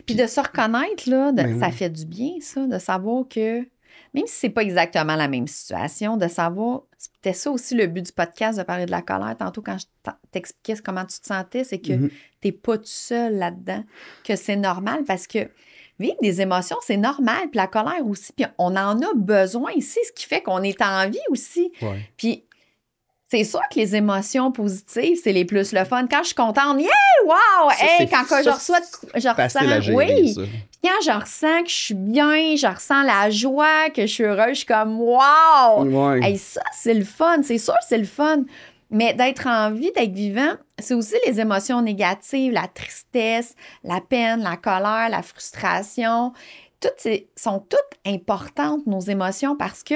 Speaker 1: Puis, de se reconnaître, là, ben ça fait du bien, ça, de savoir que même si ce n'est pas exactement la même situation, de savoir, c'était ça aussi le but du podcast de parler de la colère. Tantôt, quand je t'expliquais comment tu te sentais, c'est que mm-hmm. tu n'es pas tout seul là-dedans, que c'est normal parce que vivre des émotions, c'est normal, puis la colère aussi, puis on en a besoin ici, ce qui fait qu'on est en vie aussi. Puis c'est sûr que les émotions positives, c'est les plus le fun. Quand je suis contente, yeah, wow, hey, quand, je reçois, je ressens, oui quand je ressens que je suis bien, je ressens la joie, que je suis heureuse, je suis comme wow! Et ça, c'est le fun. C'est sûr, c'est le fun. Mais d'être en vie, d'être vivant, c'est aussi les émotions négatives, la tristesse, la peine, la colère, la frustration. Toutes sont toutes importantes, nos émotions, parce que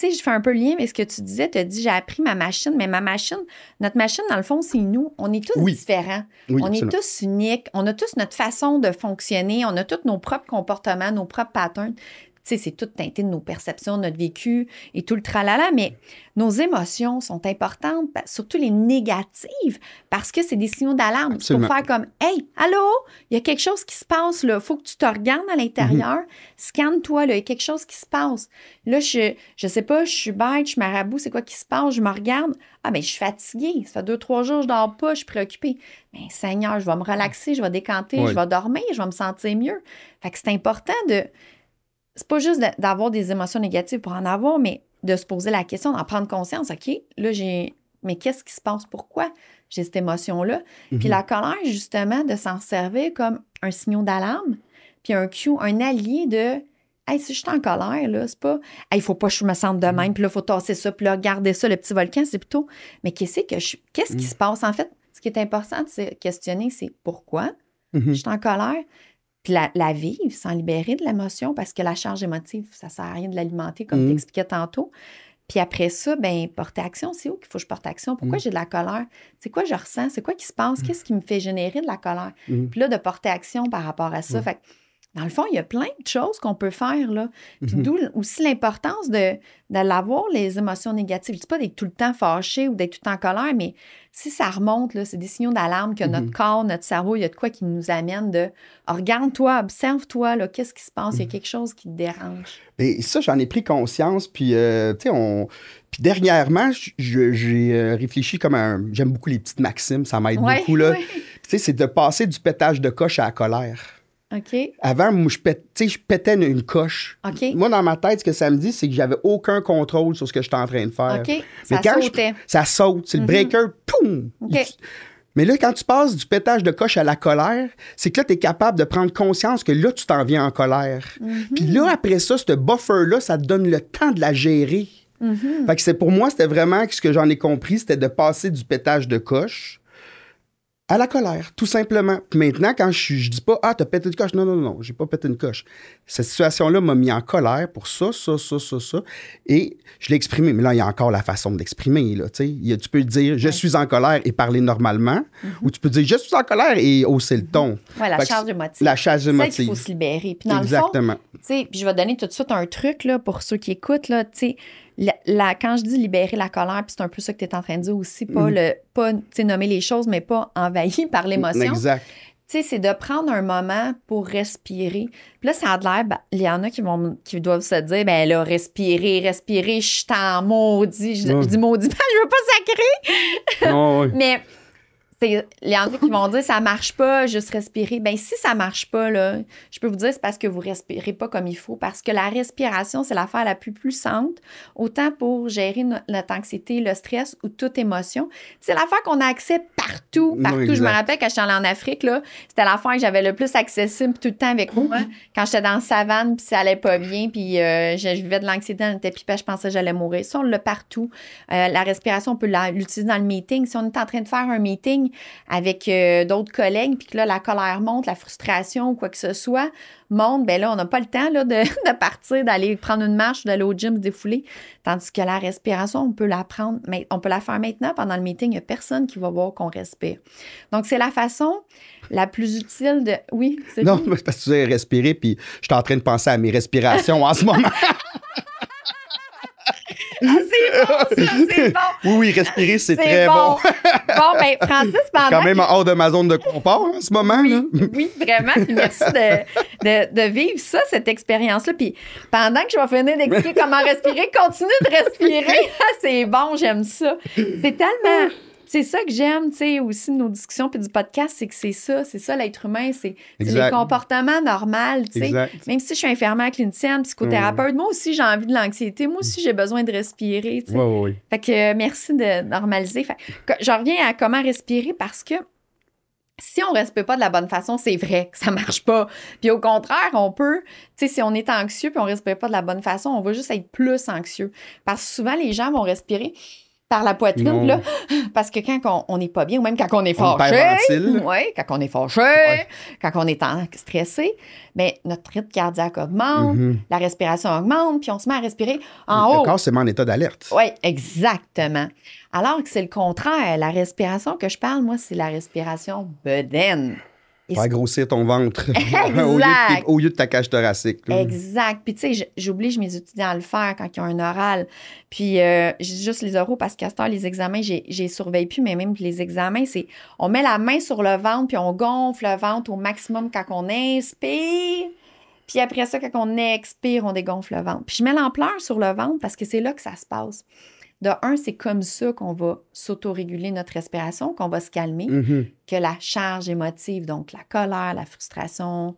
Speaker 1: sais, je fais un peu le lien mais ce que tu disais. Tu as dit, j'ai appris ma machine, mais ma machine, notre machine, dans le fond, c'est nous. On est tous différents. on est tous uniques. On a tous notre façon de fonctionner. On a tous nos propres comportements, nos propres patterns c'est tout teinté de nos perceptions, de notre vécu et tout le tralala, mais nos émotions sont importantes, surtout les négatives, parce que c'est des signaux d'alarme. C'est pour faire comme Hey, allô, il y a quelque chose qui se passe, là, faut que tu te regardes à l'intérieur, mm-hmm. scanne-toi, il y a quelque chose qui se passe. Là, je, je sais pas, je suis bête, je suis marabout, c'est quoi qui se passe, je me regarde. Ah, mais ben, je suis fatiguée, ça fait deux, trois jours, je dors pas, je suis préoccupée. Mais ben, Seigneur, je vais me relaxer, je vais décanter, je vais dormir, je vais me sentir mieux. Fait que c'est important de c'est pas juste d'avoir des émotions négatives pour en avoir, mais de se poser la question, d'en prendre conscience. OK, là, j'ai. Mais qu'est-ce qui se passe? Pourquoi j'ai cette émotion-là? Puis mhm. la colère, justement, de s'en servir comme un signal d'alarme, puis un cue, un allié de. Hey, si je suis en colère, là, c'est pas. il ne faut pas que je me sente de mhm. même, puis là, il faut tasser ça, puis là, garder ça, le petit volcan, c'est plutôt. Mais qu'est-ce que Qu'est-ce qui mhm. se passe? En fait, ce qui est important de se questionner, c'est pourquoi je suis en colère puis la, vivre, s'en libérer de l'émotion parce que la charge émotive, ça ne sert à rien de l'alimenter comme mm. tu expliquais tantôt. Puis après ça, ben porter action, c'est où qu'il faut que je porte action? Pourquoi mm. j'ai de la colère? C'est quoi je ressens? C'est quoi qui se passe? Mm. Qu'est-ce qui me fait générer de la colère? Puis là, de porter action par rapport à ça. Fait dans le fond, il y a plein de choses qu'on peut faire, mhm. d'où aussi l'importance de, d'avoir les émotions négatives. Je dis pas d'être tout le temps fâché ou d'être tout le temps en colère, mais si ça remonte, c'est des signaux d'alarme que notre mhm. corps, notre cerveau, il y a de quoi qui nous amène de oh, regarde-toi, observe-toi, qu'est-ce qui se passe? Il y a mhm. quelque chose qui te dérange.
Speaker 2: Et ça, j'en ai pris conscience, puis, euh, dernièrement, j'ai euh, réfléchi comme un. J'aime beaucoup les petites maximes, ça m'aide beaucoup. c'est de passer du pétage de coche à la colère. Avant, moi, je, je pétais une, coche. Moi, dans ma tête, ce que ça me dit, c'est que j'avais aucun contrôle sur ce que j'étais en train de faire. ça quand ça saute. C'est le mm-hmm. breaker, poum! Mais là, quand tu passes du pétage de coche à la colère, c'est que là, tu es capable de prendre conscience que là, tu t'en viens en colère. Mm-hmm. Puis là, après ça, ce buffer-là, ça te donne le temps de la gérer. Mm-hmm. que c'est pour moi, c'était vraiment ce que j'en ai compris, c'était de passer du pétage de coche à la colère, tout simplement. maintenant, quand je, je dis pas Ah, t'as pété une coche. Non, non, non, j'ai pas pété une coche. Cette situation-là m'a mis en colère pour ça, ça, ça, ça, ça. Et je l'ai exprimé. Mais là, il y a encore la façon d'exprimer. Tu peux dire Je suis en colère et parler normalement. Mm-hmm. Ou tu peux dire Je suis en colère et hausser le mm-hmm. ton. Ouais, la charge émotive. La charge émotive. C'est qu'il faut se
Speaker 1: libérer. Exactement. puis je vais donner tout de suite un truc là, pour ceux qui écoutent. Là, tu sais, la, quand je dis libérer la colère, puis c'est un peu ça que tu es en train de dire aussi, pas, mm. le, pas nommer les choses, mais pas envahi par mm, l'émotion. Exact. c'est de prendre un moment pour respirer. Puis là, ça a l'air, ben, il y en a qui, vont, qui doivent se dire, ben là, respirer, respirer, je suis en maudit. Je, dis maudit, je veux pas sacrer. Mais il y en qui vont dire ça marche pas, juste respirer. Ben si ça marche pas là, je peux vous dire c'est parce que vous respirez pas comme il faut parce que la respiration c'est l'affaire la plus puissante autant pour gérer notre anxiété, le stress ou toute émotion. C'est l'affaire qu'on a accès partout, partout. je me rappelle quand suis allée en Afrique là, c'était l'affaire que j'avais le plus accessible tout le temps avec moi quand j'étais dans la savane puis ça allait pas bien puis euh, je, vivais de l'anxiété dans le tapis, je pensais que j'allais mourir. Ça on l'a partout. Euh, la respiration on peut l'utiliser dans le meeting si on est en train de faire un meeting avec euh, d'autres collègues, puis que là, la colère monte, la frustration ou quoi que ce soit monte, ben là, on n'a pas le temps de, partir, d'aller prendre une marche, d'aller au gym, se défouler. Tandis que la respiration, on peut la prendre, mais on peut la faire maintenant pendant le meeting. Il n'y a personne qui va voir qu'on respire. Donc, c'est la façon la plus utile de. Oui, c'est Non,
Speaker 2: parce que tu as respiré, puis je suis en train de penser à mes respirations en ce moment. c'est bon, c'est bon. Oui, respirer, c'est très bon. bon,
Speaker 1: bon ben, Francis, pendant. Quand même
Speaker 2: hors de ma zone de confort en ce moment. Oui,
Speaker 1: vraiment. merci de, de, vivre ça, cette expérience-là. Puis pendant que je vais finir d'expliquer comment respirer, continue de respirer. c'est bon, j'aime ça. C'est tellement c'est ça que j'aime, tu aussi de nos discussions puis du podcast, c'est que c'est ça, c'est ça l'être humain, c'est les comportements normal. tu Même si je suis infirmière clinicienne, psychothérapeute, mm. moi aussi j'ai envie de l'anxiété, moi aussi j'ai besoin de respirer, tu sais. Fait que euh, merci de normaliser. Fait que, je reviens à comment respirer parce que si on respire pas de la bonne façon, c'est vrai que ça marche pas. Puis au contraire, on peut, tu sais, si on est anxieux puis on respire pas de la bonne façon, on va juste être plus anxieux. Parce que souvent, les gens vont respirer par la poitrine, là, parce que quand on n'est pas bien, ou même quand on est fâché, quand on est quand est stressé, mais ben, notre rythme cardiaque augmente, mhm. la respiration augmente, puis on se met à respirer en haut. Le corps
Speaker 2: se met état d'alerte.
Speaker 1: Oui, exactement. Alors que c'est le contraire. La respiration que je parle, moi, c'est la respiration bedaine.
Speaker 2: Faire grossir ton ventre au, lieu de, ta cage thoracique. Exact.
Speaker 1: Puis tu sais, j'oblige mes étudiants à le faire quand ils ont un oral. Puis euh, j'ai juste les oraux parce qu'à ce temps, les examens, j'ai surveille plus, mais même les examens, c'est on met la main sur le ventre puis on gonfle le ventre au maximum quand on inspire. Puis après ça, quand on expire, on dégonfle le ventre. Puis je mets l'ampleur sur le ventre parce que c'est là que ça se passe. De un, c'est comme ça qu'on va s'autoréguler notre respiration, qu'on va se calmer, mm-hmm. que la charge émotive, donc la colère, la frustration,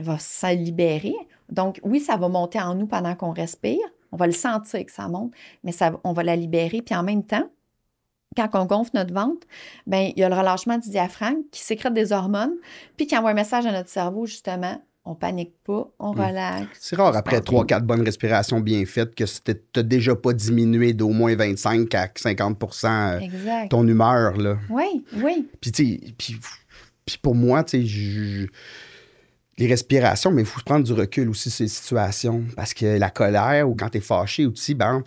Speaker 1: va se libérer. Donc, oui, ça va monter en nous pendant qu'on respire. On va le sentir que ça monte, mais ça, on va la libérer. Puis en même temps, quand on gonfle notre ventre, bien, il y a le relâchement du diaphragme qui sécrète des hormones, puis qui envoie un message à notre cerveau, justement, on panique pas, on mm. relaxe. C'est
Speaker 2: rare après 3-4 bonnes respirations bien faites que tu n'as déjà pas diminué d'au moins 25 à 50 euh, ton humeur. Là.
Speaker 1: Oui, oui.
Speaker 2: Puis, puis, puis pour moi, tu sais, les respirations, mais il faut prendre du recul aussi sur les situations. Parce que la colère ou quand tu es fâché ou ben,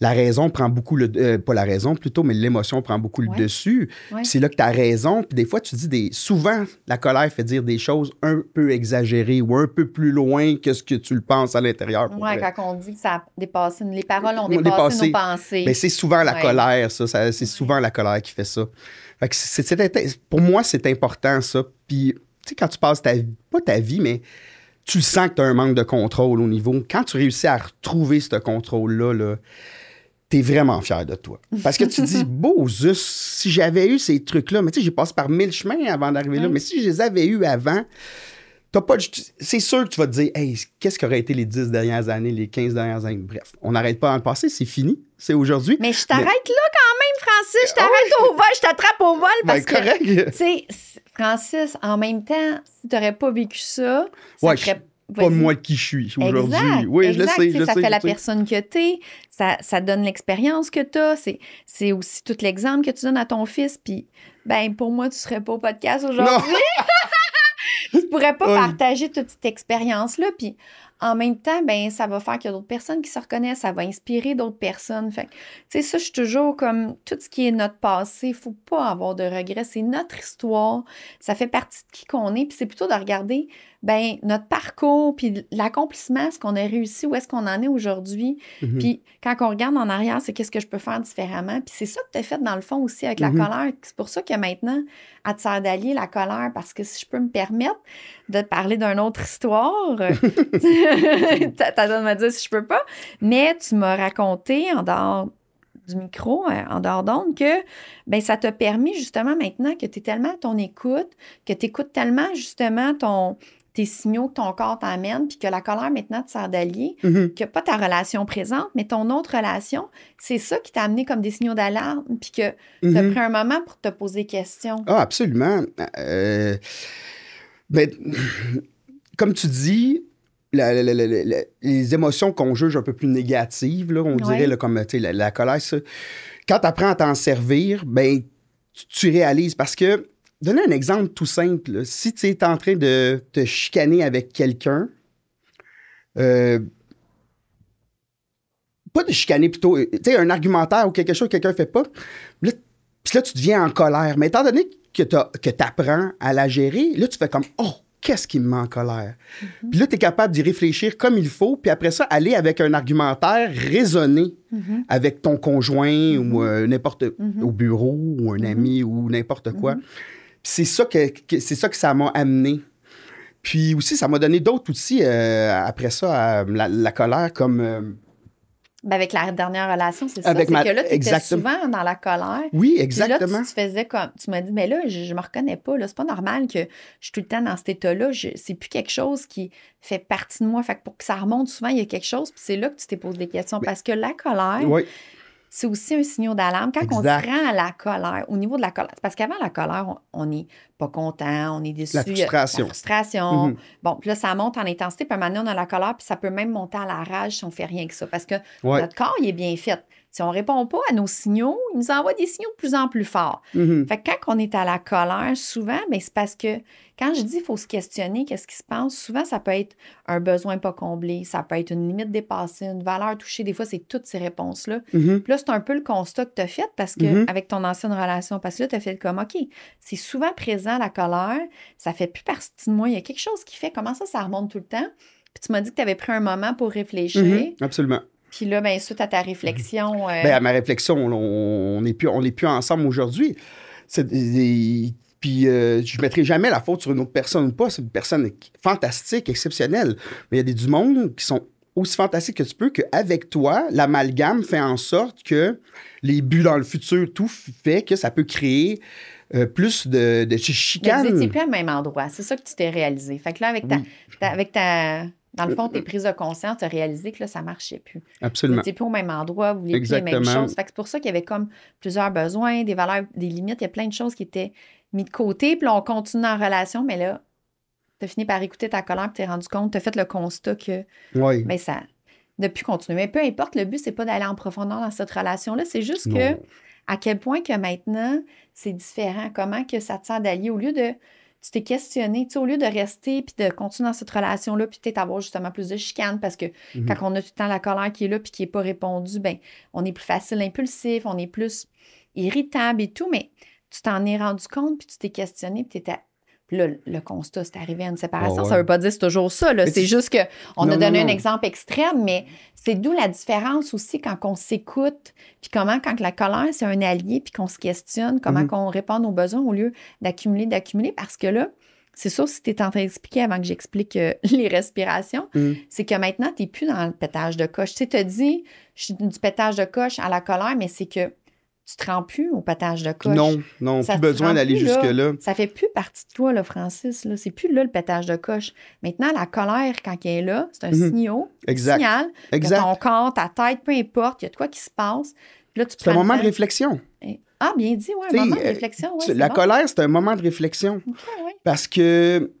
Speaker 2: la raison prend beaucoup le. Euh, pas la raison plutôt, mais l'émotion prend beaucoup le dessus. C'est là que tu as raison. Puis des fois, tu dis des. Souvent, la colère fait dire des choses un peu exagérées ou un peu plus loin que ce que tu le penses à l'intérieur. Oui,
Speaker 1: quand on dit que ça a Les paroles ont dépassé, nos pensées. Mais ben, c'est souvent la colère,
Speaker 2: ça. c'est souvent la colère qui fait ça. Fait que c pour moi, c'est important, ça. Puis quand tu passes ta vie, pas ta vie, mais tu sens que tu as un manque de contrôle au niveau. Quand tu réussis à retrouver ce contrôle-là, là, es vraiment fier de toi. Parce que tu dis, beau si j'avais eu ces trucs-là, mais tu sais, j'ai passé par mille chemins avant d'arriver là, mais si je les avais eu avant, t'as pas. C'est sûr que tu vas te dire, hey, qu'est-ce qu'auraient été les 10 dernières années, les 15 dernières années? Bref, on n'arrête pas dans le passé, c'est fini, c'est aujourd'hui. Mais je t'arrête là quand
Speaker 1: même, Francis, je ah t'arrête au vol, je t'attrape au vol ben, parce que. c'est Francis, en même temps, si tu n'aurais pas vécu ça,
Speaker 2: ça ne serait pas moi qui je suis aujourd'hui. Oui, je le sais. Je ça fait la personne
Speaker 1: que tu es, ça, ça donne l'expérience que tu as, c'est aussi tout l'exemple que tu donnes à ton fils. Puis, ben, pour moi, tu serais pas au podcast aujourd'hui. tu pourrais pas partager toute cette expérience-là. Puis, en même temps, ben ça va faire qu'il y a d'autres personnes qui se reconnaissent, ça va inspirer d'autres personnes. Fait tu sais, ça, je suis toujours comme tout ce qui est notre passé, il faut pas avoir de regrets. C'est notre histoire, ça fait partie de qui qu'on est. Puis c'est plutôt de regarder ben notre parcours, puis l'accomplissement, ce qu'on a réussi, où est-ce qu'on en est aujourd'hui. Mm-hmm. Puis quand on regarde en arrière, c'est qu'est-ce que je peux faire différemment. Puis c'est ça que tu as fait dans le fond aussi avec la mm-hmm. colère. C'est pour ça que maintenant, à te d'allier la colère, parce que si je peux me permettre, de te parler d'une autre histoire. as de me dire si je peux pas. Mais tu m'as raconté en dehors du micro, euh, en dehors d'onde, que ben, ça t'a permis justement maintenant que tu es tellement à ton écoute, que tu écoutes tellement justement ton, tes signaux que ton corps t'amène, puis que la colère maintenant te sert d'allier, mm-hmm. que pas ta relation présente, mais ton autre relation, c'est ça qui t'a amené comme des signaux d'alarme, puis que t'as tu mm-hmm. as pris un moment pour te poser question. questions.
Speaker 2: Ah, absolument. Euh, mais ben, comme tu dis, les émotions qu'on juge un peu plus négatives, là, on dirait comme la, colère, quand tu apprends à t'en servir, ben, tu, réalises. Parce que, donner un exemple tout simple, si tu es en train de te chicaner avec quelqu'un, euh, pas de chicaner plutôt, tu un argumentaire ou quelque chose que quelqu'un fait pas, là, puis là, tu deviens en colère. Mais étant donné que tu apprends à la gérer, là, tu fais comme Oh, qu'est-ce qui me met en colère? Mm-hmm. Puis là, tu es capable d'y réfléchir comme il faut, puis après ça, aller avec un argumentaire raisonné mm-hmm. avec ton conjoint ou mm-hmm. euh, n'importe au bureau ou un ami ou n'importe quoi. Puis c'est ça que, ça m'a amené. Puis aussi, ça m'a donné d'autres outils euh, après ça, la, colère, comme euh,
Speaker 1: ben, avec la dernière relation, c'est ça. C'est que là, tu étais souvent dans la colère. Oui, exactement. Là, tu faisais comme. Tu m'as dit, mais là, je, ne me reconnais pas. Là, c'est pas normal que je suis tout le temps dans cet état-là. C'est plus quelque chose qui fait partie de moi. Fait pour que ça remonte, souvent, il y a quelque chose. Puis c'est là que tu t'es posé des questions. Ben parce que la colère. Oui c'est aussi un signal d'alarme. Quand on se rend à la colère, au niveau de la colère, parce qu'avant la colère, on n'est pas content, on est déçu. Euh, frustration. frustration. Mhm. Bon, puis là, ça monte en intensité, puis maintenant, on a la colère, puis ça peut même monter à la rage si on ne fait rien que ça, parce que notre corps, il est bien fait. Si on ne répond pas à nos signaux, ils nous envoie des signaux de plus en plus forts. Mm-hmm. Fait que quand on est à la colère, souvent, mais ben, c'est parce que quand je dis qu'il faut se questionner, qu'est-ce qui se passe, souvent, ça peut être un besoin pas comblé, ça peut être une limite dépassée, une valeur touchée. Des fois, c'est toutes ces réponses-là. Mm-hmm. Puis là, c'est un peu le constat que tu as fait parce que mm-hmm. avec ton ancienne relation, parce que là, tu as fait comme OK, c'est souvent présent la colère, ça fait plus partie de moi. Il y a quelque chose qui fait comment ça, ça remonte tout le temps. Puis tu m'as dit que tu avais pris un moment pour réfléchir. absolument. Puis là, ben, suite à ta réflexion. Mhm. Euh, ben, à
Speaker 2: ma réflexion, on n'est plus, on est plus ensemble aujourd'hui. Puis euh, je ne mettrai jamais la faute sur une autre personne ou pas. C'est une personne fantastique, exceptionnelle. Mais il y a des, du monde qui sont aussi fantastiques que tu peux, qu'avec toi, l'amalgame fait en sorte que les buts dans le futur, tout fait que ça peut créer euh, plus de, de chicanes. Mais vous n'étiez plus
Speaker 1: au même endroit. C'est ça que tu t'es réalisé. Fait que là, avec ta avec ta dans le euh, fond, tes euh. prise de conscience, tu as réalisé que là, ça ne marchait plus. Absolument. Tu plus au même endroit, vous voulez plus les mêmes choses. c'est pour ça qu'il y avait comme plusieurs besoins, des valeurs, des limites. Il y a plein de choses qui étaient mises de côté. Puis là, on continue en relation, mais là, tu as fini par écouter ta colère, puis tu t'es rendu compte, tu as fait le constat que. Oui. Mais ben, ça. Ne plus continuer. Mais peu importe, le but, c'est pas d'aller en profondeur dans cette relation-là. C'est juste que. À quel point que maintenant, c'est différent. Comment que ça te sent d'allier au lieu de tu t'es questionné, tu au lieu de rester puis de continuer dans cette relation-là, puis peut-être avoir justement plus de chicane parce que mhm. quand on a tout le temps la colère qui est là puis qui n'est pas répondue, ben on est plus facile impulsif, on est plus irritable et tout, mais tu t'en es rendu compte, puis tu t'es questionné, puis tu étais puis là, le constat, c'est arrivé à une séparation. Ah ça ne veut pas dire c'est toujours ça. C'est juste qu'on a donné un exemple extrême, mais c'est d'où la différence aussi quand on s'écoute, puis comment, quand la colère, c'est un allié, puis qu'on se questionne, comment mm-hmm. qu'on répond aux besoins au lieu d'accumuler, d'accumuler, parce que là, c'est sûr, si tu es en train d'expliquer avant que j'explique euh, les respirations, mm. c'est que maintenant, tu n'es plus dans le pétage de coche. Tu te dis, je suis du pétage de coche à la colère, mais c'est que tu te rends plus au pétage de coche. Non,
Speaker 2: non, plus besoin d'aller jusque-là.
Speaker 1: Ça fait plus partie de toi, là, Francis. Là. C'est plus là le pétage de coche. Maintenant, la colère, quand elle est là, c'est un mhm. signal. Exact. signal ton corps, ta tête, peu importe, il y a de quoi qui se passe. Là, tu c'est un moment de réflexion. Ah, bien dit, oui, un moment de euh, réflexion. Ouais, la colère, c'est
Speaker 2: un moment de réflexion. ouais. Parce que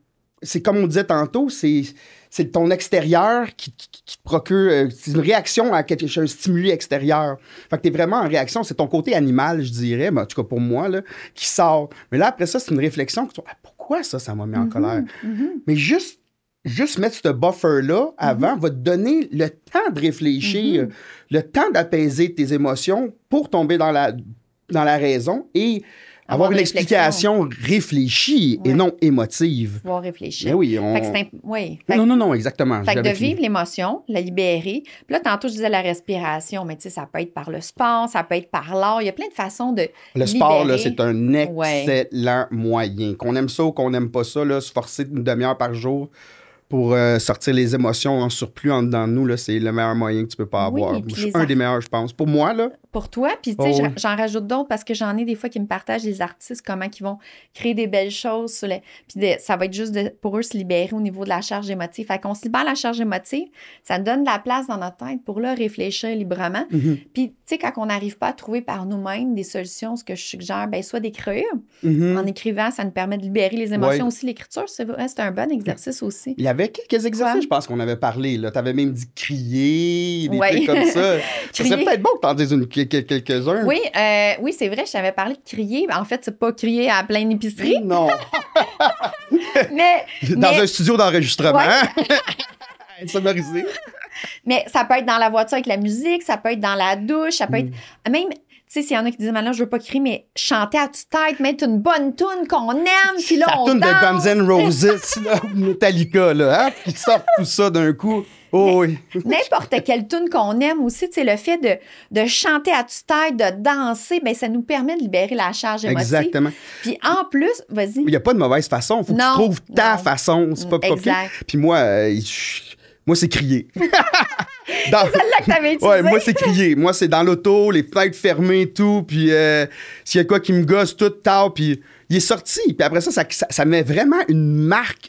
Speaker 2: c'est comme on disait tantôt, c'est c'est ton extérieur qui, te procure euh, C'est une réaction à quelque chose, un stimuli extérieur. Fait que t'es vraiment en réaction, c'est ton côté animal, je dirais, en tout cas pour moi, là, qui sort. Mais là, après ça, c'est une réflexion que ah, pourquoi ça, ça m'a mis en mhm, colère? Mhm. Mais juste, juste mettre ce buffer-là mhm. avant va te donner le temps de réfléchir, le temps d'apaiser tes émotions pour tomber dans la, dans la raison et avoir, une explication réfléchie et non émotive. Voir réfléchir. Ben oui, on... fait que
Speaker 1: oui. non,
Speaker 2: non, non, exactement. Fait que de vivre
Speaker 1: l'émotion, la libérer. Puis là, tantôt, je disais la respiration, mais tu sais, ça peut être par le sport, ça peut être par l'art. Il y a plein de façons de. Le sport, là, c'est
Speaker 2: un excellent moyen. Qu'on aime ça ou qu'on n'aime pas ça, là, se forcer une demi-heure par jour pour euh, sortir les émotions en surplus en dedans de nous, c'est le meilleur moyen que tu peux pas avoir. un des meilleurs, je pense. Pour moi, là.
Speaker 1: Pour toi, puis tu sais, oh, j'en rajoute d'autres parce que j'en ai des fois qui me partagent des artistes, comment ils vont créer des belles choses. Sur Puis ça va être juste pour eux se libérer au niveau de la charge émotive. Fait qu'on se libère la charge émotive, ça nous donne de la place dans notre tête pour là réfléchir librement. Mm-hmm. Puis, tu sais, quand on n'arrive pas à trouver par nous-mêmes des solutions, ce que je suggère, ben, soit d'écrire. Mm-hmm. En écrivant, ça nous permet de libérer les émotions aussi. L'écriture, c'est un bon exercice aussi avait quelques exercices, je
Speaker 2: pense qu'on avait parlé. Tu avais même dit crier, des trucs comme ça. C'est peut-être bon que en dises quelques-uns. Oui,
Speaker 1: euh, oui c'est vrai, je t'avais parlé de crier. En fait, c'est pas crier à pleine épicerie. Non. mais,
Speaker 2: dans un studio d'enregistrement. Ouais.
Speaker 1: Mais ça peut être dans la voiture avec la musique, ça peut être dans la douche, ça peut être. Mm. Même tu sais, s'il y en a qui disent, maintenant, je veux pas crier, mais chanter à toute tête, mettre une bonne tune qu'on aime, puis là, La tune de Guns N' Roses,
Speaker 2: Metallica, là, hein, qui sort tout ça d'un coup. Oh oui.
Speaker 1: N'importe quelle tune qu'on aime aussi, tu sais, le fait de, de, chanter à toute tête, de danser, ben ça nous permet de libérer la charge émotive. Exactement. Puis en plus, vas-y. Il n'y a
Speaker 2: pas de mauvaise façon. Il faut que tu trouves ta façon. C'est pas, mm. pas Puis moi, euh, je moi, c'est crier. moi, c'est crier. Moi, c'est dans l'auto, les fenêtres fermées, tout. Puis euh, s'il y a quoi qui me gosse, tout tard. Puis il est sorti. Puis après ça ça, ça, ça, met vraiment une marque.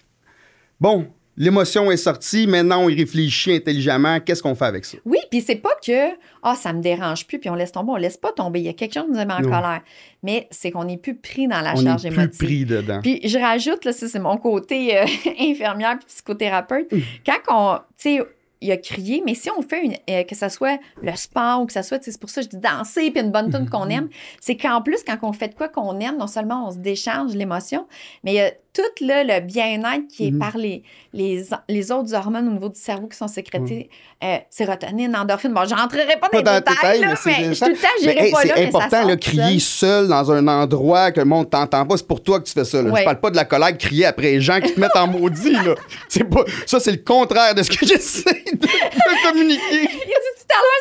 Speaker 2: Bon, l'émotion est sortie, maintenant on y réfléchit intelligemment, qu'est-ce qu'on fait avec ça?
Speaker 1: Oui, puis c'est pas que ah, oh, ça me dérange plus, puis on laisse tomber, on laisse pas tomber. Il y a quelque chose qui nous met en colère. Mais c'est qu'on n'est plus pris dans la charge émotionnelle. Plus
Speaker 2: pris dedans. Puis
Speaker 1: je rajoute, là, c'est mon côté euh, infirmière psychothérapeute. Quand on, tu sais, il a crié, mais si on fait une, euh, que ça soit le sport ou que ça soit, c'est pour ça que je dis danser puis une bonne tune qu'on mhm. aime, c'est qu'en plus, quand on fait de quoi qu'on aime, non seulement on se décharge l'émotion, mais il y a tout le bien-être qui est mm-hmm. par les, les, les, autres hormones au niveau du cerveau qui sont sécrétées, c'est euh, sérotonine, endorphine. Bon, j'entrerai pas, pas dans les détails, mais, le pas là, C'est important, de crier
Speaker 2: seul dans un endroit que le monde t'entend pas. C'est pour toi que tu fais ça. Là. ne Je parle pas de la colère de crier après les gens qui te mettent en maudit. Là. ça, c'est le contraire de ce que j'essaie
Speaker 1: de communiquer.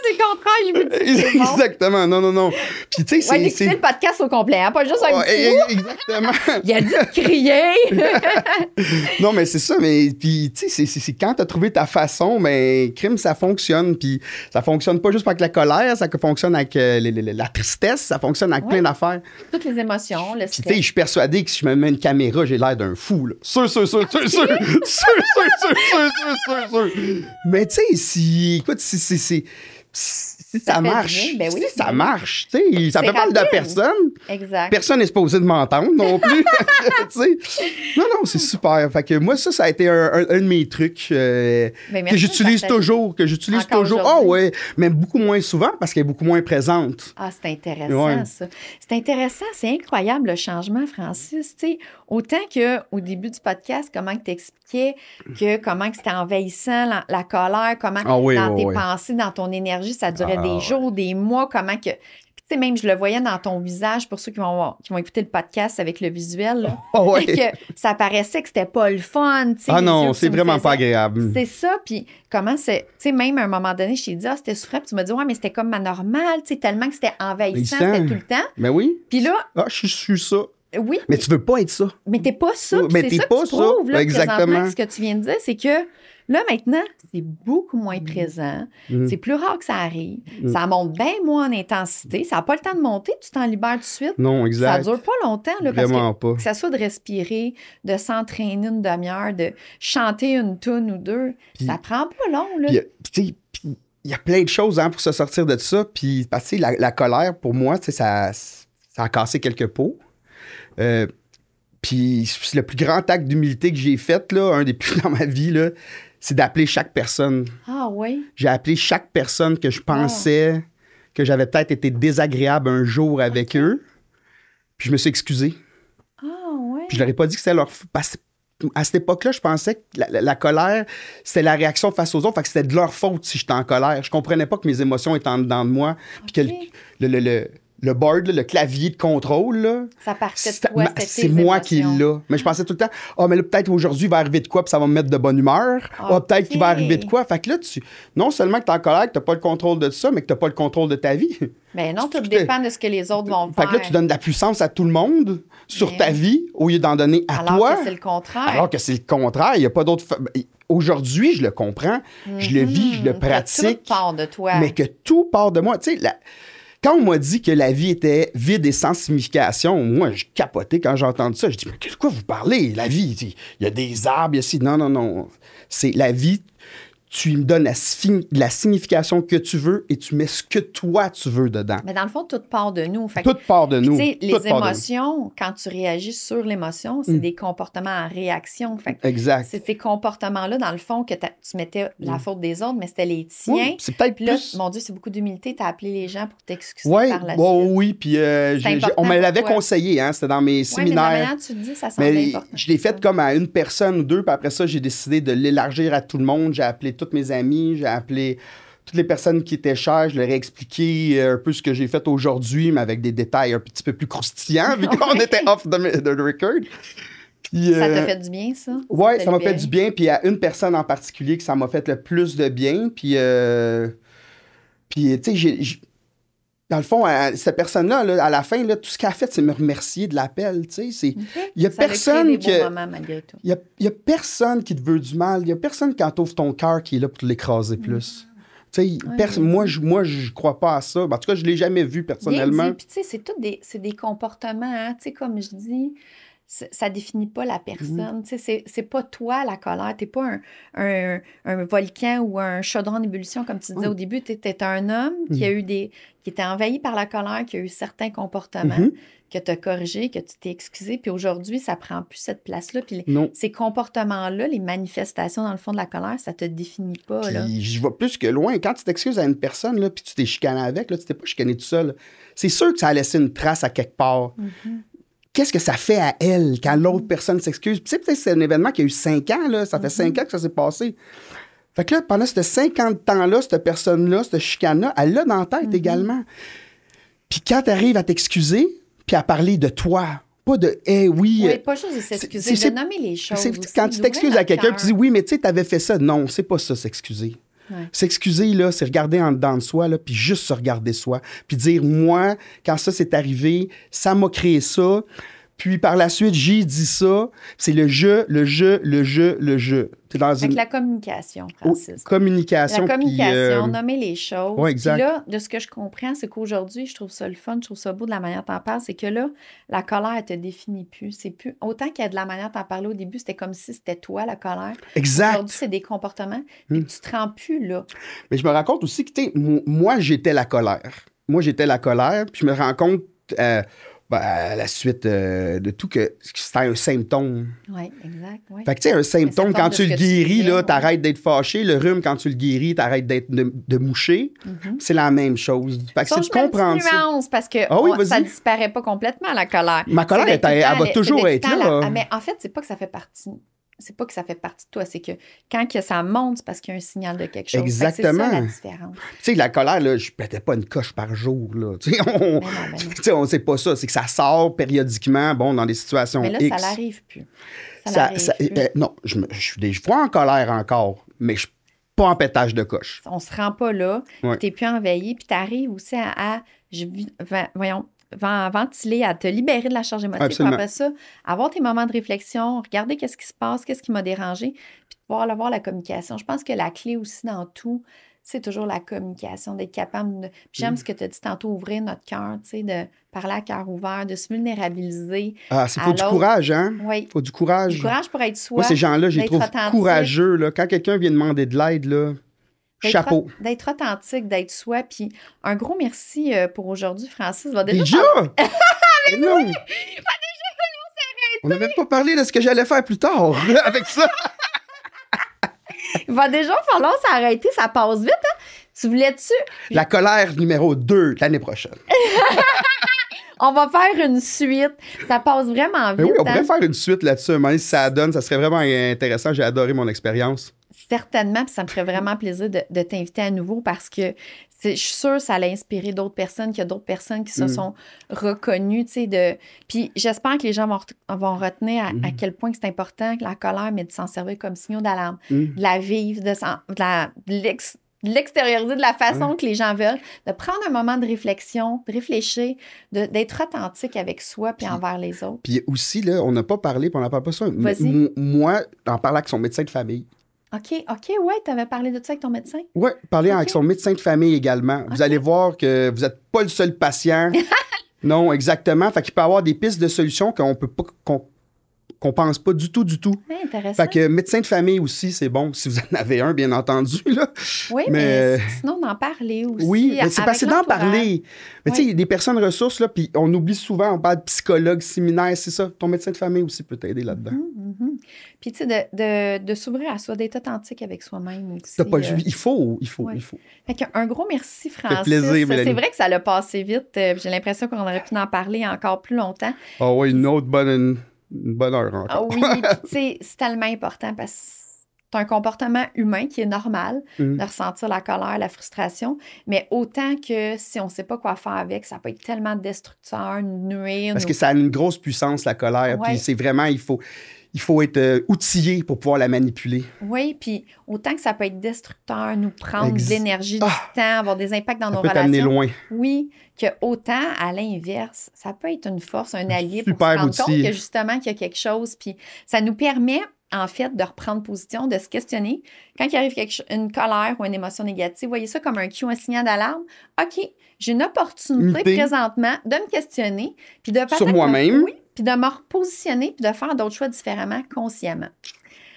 Speaker 1: c'est le contraire, il euh,
Speaker 2: Exactement, non, non, non. Puis tu sais, c'est. le
Speaker 1: podcast au complet, hein, pas juste un oh, petit e-, e-, Exactement. il a dit de
Speaker 2: crier. non, mais c'est ça, mais puis tu sais, c'est quand t'as trouvé ta façon, mais ben, crime, ça fonctionne. Puis ça fonctionne pas juste avec la colère, ça fonctionne avec euh, la, tristesse, ça fonctionne avec plein d'affaires.
Speaker 1: Toutes les émotions, Puis tu sais, je suis
Speaker 2: persuadé que si je me mets une caméra, j'ai l'air d'un fou, là. Sûr, sûr, sûr, sûr, sûr, sûr, sûr, sûr, sûr, sûr, Mais tu sais, si, écoute, si, si ça, ça marche. Ben ça marche, tu sais. Ça fait de personne. Personne n'est supposé de m'entendre non plus. non, non, c'est super. Fait que moi, ça, ça a été un, de mes trucs euh, ben, que j'utilise toujours, que j'utilise toujours. Ah oui, ouais, mais beaucoup moins souvent parce qu'elle est beaucoup moins présente.
Speaker 1: Ah, c'est intéressant, ça. C'est intéressant, c'est incroyable le changement, Francis. autant qu'au début du podcast, comment tu expliquais que comment c'était envahissant, la, colère, comment tu ah dans tes pensées, dans ton énergie, ça durait des ah, jours, des mois, comment que. Tu sais, même, je le voyais dans ton visage, pour ceux qui vont, qui vont écouter le podcast avec le visuel, ah ça paraissait que c'était pas le fun. Ah non, c'est vraiment pas
Speaker 2: agréable. C'est
Speaker 1: ça, puis comment c'est... Tu sais, même à un moment donné, je t'ai dit, ah, c'était souffrant, tu m'as dit, ouais, mais c'était comme ma normale, tu sais, tellement que c'était envahissant, c'était tout le temps.
Speaker 2: Mais ben oui. Puis là... Ah, je suis ça.
Speaker 1: Oui. Mais tu veux
Speaker 2: pas être ça. Mais t'es pas ça. Mais t'es pas ça. Exactement. Ce que
Speaker 1: tu viens de dire, c'est que Là, maintenant, c'est beaucoup moins mm. présent. Mm. C'est plus rare que ça arrive. Mm. Ça monte bien moins en intensité. Ça n'a pas le temps de monter. Tu t'en libères tout de suite. Non, exact. Ça ne dure pas longtemps. Là, Vraiment pas. que ça soit de respirer, de s'entraîner une demi-heure, de chanter une toune ou deux, ça prend pas long. Là. Euh,
Speaker 2: il y a plein de choses hein, pour se sortir de ça. Puis, parce la, colère, pour moi, ça, ça a cassé quelques pots. Euh, puis, le plus grand acte d'humilité que j'ai fait, là, un des plus dans ma vie, là, c'est d'appeler chaque personne. Ah oui? J'ai appelé chaque personne que je pensais que j'avais peut-être été désagréable un jour avec eux. Puis je me suis excusé. Ah oui? Puis je leur ai pas dit que c'était leur... à cette époque-là, je pensais que la, colère, c'était la réaction face aux autres. Fait que c'était de leur faute si j'étais en colère. Je comprenais pas que mes émotions étaient en dedans de moi. Puis que le le board, le clavier de contrôle.
Speaker 1: ça partait de C'est moi
Speaker 2: qui l'ai. Mais je pensais tout le temps, oh, mais là, peut-être aujourd'hui, il va arriver de quoi, puis ça va me mettre de bonne humeur. oh, peut-être qu'il va arriver de quoi. Fait que là, tu, non seulement que t'es en colère, que n'as pas le contrôle de ça, mais que tu n'as pas le contrôle de ta vie.
Speaker 1: Mais ben non, tout dépend de ce que les autres
Speaker 2: vont faire. Fait que là, tu donnes de la puissance à tout le monde sur ta vie au lieu d'en donner à toi. Alors que c'est le
Speaker 1: contraire. Alors que
Speaker 2: c'est le contraire. Il n'y a pas d'autre. Ben, aujourd'hui, je le comprends, je le vis, je le pratique. Mhm. Que tout
Speaker 1: part de toi. Mais que
Speaker 2: tout part de moi. Tu sais, la quand on m'a dit que la vie était vide et sans signification, moi, je capotais quand j'ai ça. Je dis, mais de quoi vous parlez? La vie, il y a des arbres, il y a Non, non, non. C'est la vie tu me donnes la, signification que tu veux et tu mets ce que toi tu veux dedans. Mais
Speaker 1: dans le fond, tout part de nous. Fait tout
Speaker 2: part de nous. Les émotions,
Speaker 1: quand tu réagis sur l'émotion, c'est mm. des comportements en réaction. exact. C'est ces comportements-là, dans le fond, que tu mettais la mm. faute des autres, mais c'était les tiens. c'est peut-être plus... Mon Dieu, c'est beaucoup d'humilité. Tu as appelé les gens pour t'excuser par la suite.
Speaker 2: oui, puis euh, on me l'avait conseillé. Hein, c'était dans mes séminaires. Mais
Speaker 1: tu dis, ça semble important.
Speaker 2: Je l'ai fait comme à une personne ou deux, puis après ça, j'ai décidé de l'élargir à tout le monde. J'ai appelé toutes mes amis, j'ai appelé toutes les personnes qui étaient chères, je leur ai expliqué euh, un peu ce que j'ai fait aujourd'hui, mais avec des détails un petit peu plus croustillants, vu qu'on était off de record. ça t'a euh, fait du
Speaker 1: bien, ça? Oui, ça m'a fait du
Speaker 2: bien. Puis il y a une personne en particulier que ça m'a fait le plus de bien. Puis, euh, puis tu sais, dans le fond, cette personne-là, à la fin, là, tout ce qu'elle a fait, c'est me remercier de l'appel. il a personne qui il a, personne qui te veut du mal. Il y a personne qui entoure ton cœur qui est là pour te l'écraser mm-hmm. plus. Moi, je moi, crois pas à ça. En tout cas, je l'ai jamais vu personnellement.
Speaker 1: c'est tout des, comportements. Hein. comme je dis, ça définit pas la mmh. personne. C'est, pas toi la colère. Tu n'es pas un, un, volcan ou un chaudron d'ébullition, comme tu disais au début. Tu étais un homme qui a mmh. eu des. qui était envahi par la colère, qui a eu certains comportements, mmh. que tu as corrigé, que tu t'es excusé. Puis aujourd'hui, ça prend plus cette place-là. Puis ces comportements-là, les manifestations dans le fond de la colère, ça te définit pas.
Speaker 2: Je vois plus que loin. Quand tu t'excuses à une personne, là, puis tu t'es chicané avec, là, tu t'es pas chicané tout seul. C'est sûr que ça a laissé une trace à quelque part qu'est-ce que ça fait à elle quand mm-hmm. l'autre personne s'excuse? Tu c'est un événement qui a eu cinq ans, là, ça fait mm-hmm. cinq ans que ça s'est passé. Fait que là, pendant ce 50 temps-là, cette personne-là, cette chicane elle l'a dans la tête mm-hmm. également. Puis quand tu arrives à t'excuser, puis à parler de toi, pas de hey, eh oui. Euh, pas
Speaker 1: juste de s'excuser, de nommer les choses. quand tu t'excuses à quelqu'un, tu
Speaker 2: dis oui, mais tu sais, t'avais fait ça. Non, c'est pas ça, s'excuser. S'excuser, là, c'est regarder en dedans de soi, là, puis juste se regarder soi. Puis dire, moi, quand ça s'est arrivé, ça m'a créé ça. Puis par la suite, j'ai dit ça. C'est le jeu, le jeu, le jeu, le jeu. C'est dans Avec la
Speaker 1: communication,
Speaker 2: Francis. communication. La euh, communication, puis, nommer
Speaker 1: les choses. Ouais, exact. Puis là, de ce que je comprends, c'est qu'aujourd'hui, je trouve ça le fun, je trouve ça beau de la manière dont t'en parles, c'est que là, la colère, elle te définit plus. C'est plus... Autant qu'il y a de la manière dont t'en parlais au début, c'était comme si c'était toi, la colère. Exact. Aujourd'hui, c'est des comportements, puis hmm. tu te rends plus là.
Speaker 2: Mais je me rends compte aussi que, tu moi, j'étais la colère. Moi, j'étais la colère, puis je me rends compte euh, bah, à la suite euh, de tout, que c'était un symptôme. Oui, exact. Fait que tu sais, un symptôme, quand tu le guéris, tu là, t'arrêtes d'être fâché. Le rhume, quand tu le guéris, t'arrêtes d'être de, moucher. Mm-hmm. C'est la même chose. Fait que si tu comprends une nuance,
Speaker 1: parce que ah ça disparaît pas complètement, la colère. Ma colère, elle, va toujours être là. Ah, mais en fait, c'est pas que ça fait partie c'est pas que ça fait partie de toi, c'est que quand que ça monte, c'est parce qu'il y a un signal de quelque chose. Exactement. c'est ça la différence.
Speaker 2: Tu sais, la colère, là, je pétais pas une coche par jour. Là. Tu sais, on, sait pas ça. C'est que ça sort périodiquement, bon, dans des situations Mais là, ça n'arrive
Speaker 1: plus. Ça, euh,
Speaker 2: non, je, je suis des fois en colère encore, mais je suis pas en pétage de coche.
Speaker 1: On se rend pas là, tu n'es plus envahi, puis tu arrives aussi à, à voyons, ventiler, à te libérer de la charge émotive. Après ça, avoir tes moments de réflexion, regarder qu'est-ce qui se passe, qu'est-ce qui m'a dérangé, puis pouvoir avoir la communication. Je pense que la clé aussi dans tout, c'est toujours la communication, d'être capable de. J'aime mm. ce que tu as dit tantôt, ouvrir notre cœur, tu sais, de parler à cœur ouvert, de se vulnérabiliser.
Speaker 2: Ah, c'est faut du courage, hein? faut du courage. Du courage
Speaker 1: pour être soi. Moi, ces gens-là, j'ai trouve courageux.
Speaker 2: Là. Quand quelqu'un vient demander de l'aide, là, Chapeau.
Speaker 1: D'être authentique, d'être soi. Puis un gros merci euh, pour aujourd'hui, Francis. Va déjà? déjà?
Speaker 2: Mais non. On même pas parlé de ce que j'allais faire plus tard avec ça.
Speaker 1: Il va déjà falloir s'arrêter, ça passe vite. Hein? Tu voulais-tu?
Speaker 2: La colère numéro 2 l'année prochaine.
Speaker 1: on va faire une suite. Ça passe vraiment vite. oui, on pourrait hein? faire
Speaker 2: une suite là-dessus. ça donne, ça serait vraiment intéressant. J'ai adoré mon expérience.
Speaker 1: Certainement, puis ça me ferait vraiment plaisir de, t'inviter à nouveau parce que je suis sûre que ça allait inspirer d'autres personnes, qu'il y a d'autres personnes qui se mm. sont reconnues, tu sais, de... Puis j'espère que les gens vont, retenir à, mm. quel point c'est important que la colère, mais de s'en servir comme signaux d'alarme, mm. de la vivre, de, l'extérioriser de, la façon que les gens veulent, de prendre un moment de réflexion, de réfléchir, d'être authentique avec soi puis, envers les autres.
Speaker 2: Puis aussi, là, on n'a pas parlé, puis on n'en parle pas ça. Moi, en parlant avec son médecin de famille,
Speaker 1: OK, OK, ouais, tu avais parlé de ça avec ton médecin?
Speaker 2: Oui, parler avec son médecin de famille également. Vous allez voir que vous n'êtes pas le seul patient. non, exactement. Fait qu'il peut y avoir des pistes de solutions qu'on peut pas, qu'on pense pas du tout, du tout.
Speaker 1: C'est intéressant. Fait que
Speaker 2: médecin de famille aussi, c'est bon, si vous en avez un, bien entendu. Là.
Speaker 1: Oui, mais, sinon, d'en parler aussi. Oui, mais c'est passé d'en parler.
Speaker 2: Mais tu sais, il y a des personnes ressources, là, puis on oublie souvent, on parle de psychologue, séminaire, c'est ça. Ton médecin de famille aussi peut t'aider là-dedans.
Speaker 1: Mhm, mhm. Puis tu sais, de, s'ouvrir à soi, d'être authentique avec soi-même aussi. Pas, euh, Il
Speaker 2: faut, il faut, il faut.
Speaker 1: Fait un gros merci, Francis. C'est vrai que ça l'a passé vite. Euh, j'ai l'impression qu'on aurait pu en parler encore plus longtemps.
Speaker 2: oh, oui, une autre bonne, encore. Ah oui,
Speaker 1: tu sais, c'est tellement important parce que c'est un comportement humain qui est normal mmh. de ressentir la colère, la frustration, mais autant que si on ne sait pas quoi faire avec, ça peut être tellement destructeur, nuire. Parce que ça
Speaker 2: a une grosse puissance, la colère. Puis c'est vraiment, il faut il faut être euh, outillé pour pouvoir la manipuler.
Speaker 1: Oui, puis autant que ça peut être destructeur, nous prendre de l'énergie, du ah! temps, avoir des impacts dans ça nos peut relations. loin. Oui, que autant à l'inverse, ça peut être une force, un allié pour se rendre compte que justement qu'il y a quelque chose, puis ça nous permet en fait de reprendre position, de se questionner. Quand il arrive une colère ou une émotion négative, voyez ça comme un cue, un signal d'alarme. OK, j'ai une opportunité présentement de me questionner, puis de sur moi-même. Oui, puis de me repositionner, puis de faire d'autres choix différemment consciemment.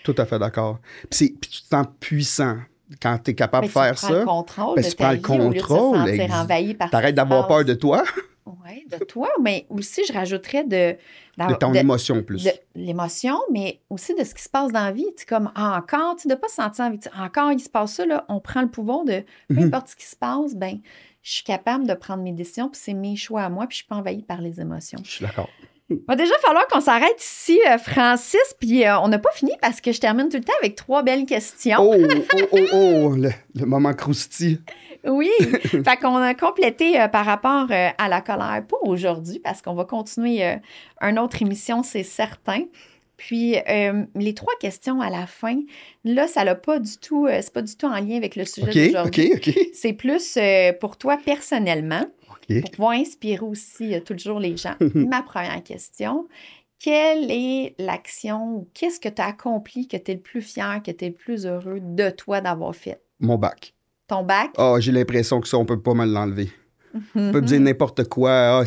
Speaker 2: Tout à fait d'accord. Puis, tu te sens puissant quand tu es capable ben, de faire ça. Tu prends le contrôle. tu ta T'arrêtes d'avoir peur de toi.
Speaker 1: Oui, de toi, mais aussi, je rajouterais de. De ton émotion plus. L'émotion, mais aussi de ce qui se passe dans la vie. Tu comme ah, encore, tu ne pas sentir envie. Encore, il se passe ça, on prend le pouvoir de peu mm-hmm. importe ce qui se passe, ben je suis capable de prendre mes décisions, puis c'est mes choix à moi, puis je ne suis pas envahie par les émotions. Je suis d'accord. Va déjà falloir qu'on s'arrête ici, euh, Francis. Puis euh, on n'a pas fini parce que je termine tout le temps avec trois belles questions. Oh,
Speaker 2: oh, oh, oh, le, moment croustille.
Speaker 1: Oui, fait qu'on a complété euh, par rapport à la colère pour aujourd'hui parce qu'on va continuer une autre émission, c'est certain. Puis les trois questions à la fin, là, ça n'a pas du tout, c'est pas du tout en lien avec le sujet d'aujourd'hui. OK, OK, C'est plus pour toi personnellement pour inspirer aussi euh, toujours les gens. Ma première question, quelle est l'action ou qu'est-ce que tu as accompli que tu es le plus fier, que tu es le plus heureux de toi d'avoir fait? Mon bac. Ton bac?
Speaker 2: Ah, j'ai l'impression que ça, on peut pas mal l'enlever. on peut dire n'importe quoi. Ah,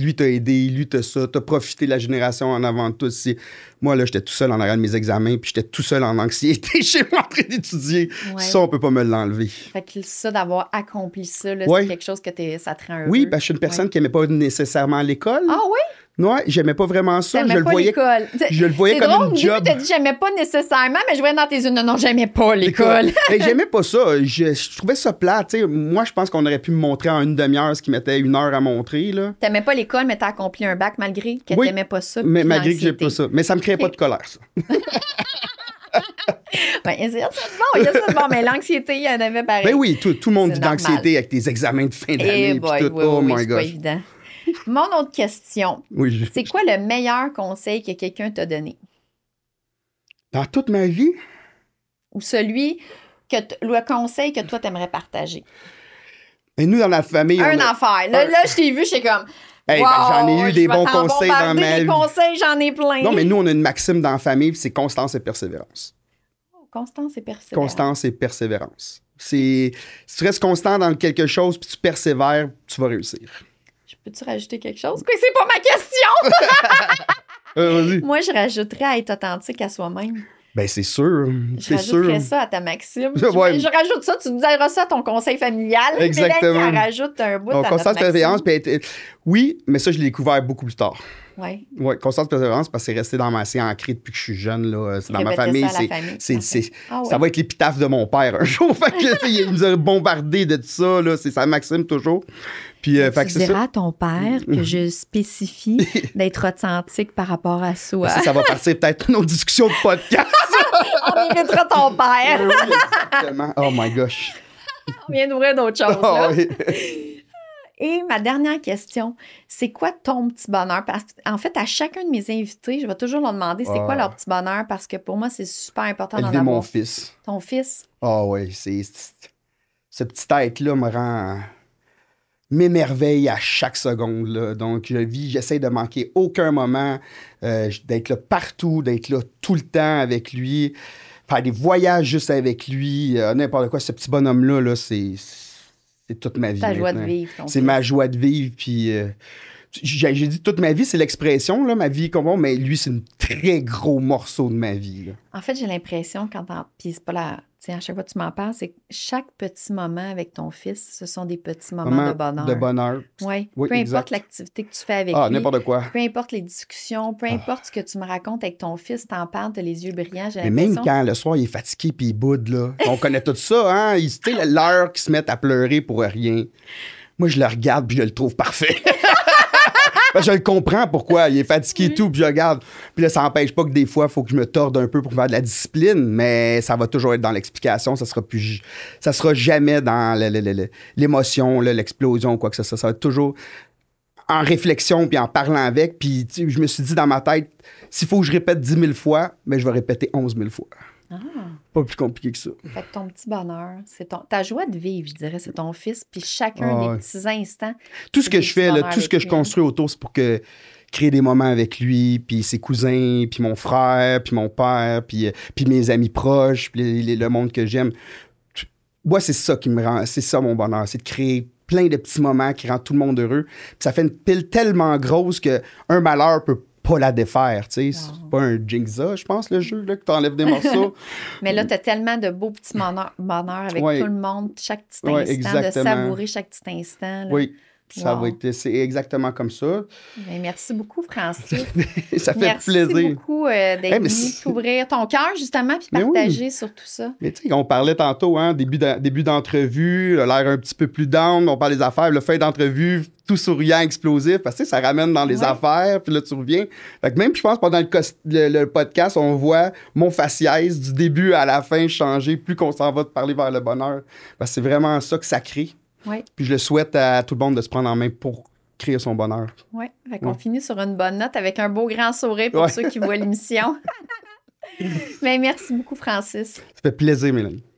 Speaker 2: lui t'a aidé, lui t'a ça, t'as profité de la génération en avant de toi. Moi, là, j'étais tout seul en arrière de mes examens, puis j'étais tout seul en anxiété chez moi en train d'étudier. Ça, on peut pas me l'enlever. Fait que
Speaker 1: ça, d'avoir accompli ça, c'est quelque chose que es, ça te rend heureux. Oui,
Speaker 2: que je suis une personne qui n'aimait pas nécessairement l'école. Ah oui? Non, j'aimais pas vraiment ça. Je le, voyais, je le voyais comme drôle, une job. Tu
Speaker 1: dit j'aimais pas nécessairement, mais je voyais dans tes yeux, non, non, j'aimais pas l'école. mais j'aimais
Speaker 2: pas ça. Je, trouvais ça plat. sais, Moi, je pense qu'on aurait pu me montrer en une demi-heure ce qui mettait une heure à montrer.
Speaker 1: T'aimais pas l'école, mais t'as accompli un bac malgré que tu t'aimais pas ça. Mais malgré que j'aimais
Speaker 2: pas ça. Mais ça me créait pas de colère, ça.
Speaker 1: Ben, bon, il y a ça bon, mais l'anxiété, il y en avait pareil. Ben oui, tout,
Speaker 2: tout le monde dit d'anxiété avec tes examens de fin eh d'année. et tout. oh my God. C'est
Speaker 1: évident. Mon autre question. C'est quoi le meilleur conseil que quelqu'un t'a donné? Dans toute ma vie? Ou celui que le conseil que toi t'aimerais
Speaker 2: partager? Et nous, dans la famille. Un
Speaker 1: affaire. Là, je t'ai vu, j'étais comme. Ben, j'en ai eu des bons conseils dans ma vie. conseils, j'en ai plein. Non, mais
Speaker 2: nous, on a une maxime dans la famille, c'est oh, constance et persévérance.
Speaker 1: constance et persévérance. Constance
Speaker 2: et persévérance. si tu restes constant dans quelque chose puis tu persévères, tu vas réussir.
Speaker 1: Peux-tu rajouter quelque chose? Quoi, c'est pas ma question!
Speaker 2: Euh,
Speaker 1: Moi, je rajouterais à être authentique à soi-même.
Speaker 2: Ben, c'est sûr. Je rajouterais ça
Speaker 1: à ta maxime. Je rajoute ça, tu auras ça à ton conseil familial. Exactement. On rajoute un bout Donc, à Constance
Speaker 2: Oui, mais ça, je l'ai découvert beaucoup plus tard. Oui. Oui, constance persévérance, parce que c'est resté dans ma scie ancré depuis que je suis jeune. Là. C'est dans ma ben, famille. Ça, c'est, ah ça va être l'épitaphe de mon père un jour. fait que, il nous a bombardé de ça. C'est sa maxime toujours. Puis, euh, fait tu que à
Speaker 1: ton père que je spécifie d'être authentique par rapport à soi. Ben, ça, ça va partir
Speaker 2: peut-être nos discussions de podcast.
Speaker 1: On invitera ton père. exactement.
Speaker 2: Oh my gosh.
Speaker 1: On vient d'ouvrir d'autres choses. Ah là. Et ma dernière question, c'est quoi ton petit bonheur? Parce en fait, à chacun de mes invités, je vais toujours leur demander c'est quoi ah. leur petit bonheur parce que pour moi, c'est super important d'en avoir. mon fils. Ton fils?
Speaker 2: Ah oh, oui, c'est. Ce petit être-là me rend m'émerveille à chaque seconde. Donc, je vis, j'essaie de manquer aucun moment, euh, d'être là partout, d'être là tout le temps avec lui, faire des voyages juste avec lui, euh, n'importe quoi. Ce petit bonhomme-là, -là, c'est, toute ma vie. C'est joie de vivre. C'est ma joie de vivre. Puis. Euh, j'ai, dit toute ma vie, c'est l'expression, là, ma vie, comment, mais lui, c'est un très gros morceau de ma vie.
Speaker 1: En fait, j'ai l'impression, quand. Puis c'est pas la, à chaque fois que tu m'en parles, c'est que chaque petit moment avec ton fils, ce sont des petits moments de bonheur. De bonheur. Oui, peu importe l'activité que tu fais avec ah, lui. n'importe quoi. Peu importe les discussions, peu ah. importe ce que tu me racontes avec ton fils, t'en parles, t'as les yeux brillants. Mais même quand
Speaker 2: le soir, il est fatigué puis il boude, là. On connaît tout ça, hein. Tu sais, l'heure qu'ils se mettent à pleurer pour rien. Moi, je le regarde puis je le trouve parfait. Ben, je le comprends pourquoi. Il est fatigué et mm. tout, puis je regarde. Puis là, ça n'empêche pas que des fois, il faut que je me torde un peu pour faire de la discipline, mais ça va toujours être dans l'explication. Ça sera plus, ça sera jamais dans l'émotion, l'explosion, quoi que ce soit. Ça va être toujours en réflexion, puis en parlant avec. Puis je me suis dit dans ma tête, s'il faut que je répète 10 000 fois, mais ben, je vais répéter 11 000 fois. Ah. Pas plus compliqué que ça. Fait
Speaker 1: ton petit bonheur, c'est ta joie de vivre, je dirais, c'est ton fils, puis chacun ah des petits instants. Tout ce que je fais, tout ce que je construis
Speaker 2: autour, c'est pour que créer des moments avec lui, puis ses cousins, puis mon frère, puis mon père, puis, euh, mes amis proches, puis le, monde que j'aime. Moi, c'est ça qui me rend, c'est ça mon bonheur, c'est de créer plein de petits moments qui rendent tout le monde heureux. ça fait une pile tellement grosse que un malheur peut pas la défaire. Tu sais. Ah. C'est pas un jinxa, je pense, le jeu, là, que tu enlèves des morceaux.
Speaker 1: Mais là, tu as tellement de beaux petits bonheurs avec tout le monde, chaque petit instant, de savourer chaque petit instant. Oui.
Speaker 2: Ça va c'est exactement comme ça.
Speaker 1: Ben, merci beaucoup, Francis.
Speaker 2: ça fait plaisir. Merci beaucoup
Speaker 1: euh, d'être venu ton cœur, justement, puis partager sur tout ça.
Speaker 2: Mais tu sais, on parlait tantôt, hein, début, début d'entrevue, euh, l'air un petit peu plus down, on parle des affaires, le fin d'entrevue, tout souriant, explosif, parce que ça ramène dans les affaires, puis là, tu reviens. même, je pense, pendant le, podcast, on voit mon faciès du début à la fin changer, plus qu'on s'en va de parler vers le bonheur. c'est vraiment ça que ça crée. Puis je le souhaite à tout le monde de se prendre en main pour créer son bonheur.
Speaker 1: Oui, on finit sur une bonne note avec un beau grand sourire pour ceux qui voient l'émission. Mais merci beaucoup, Francis. Ça
Speaker 2: fait plaisir, Mélanie.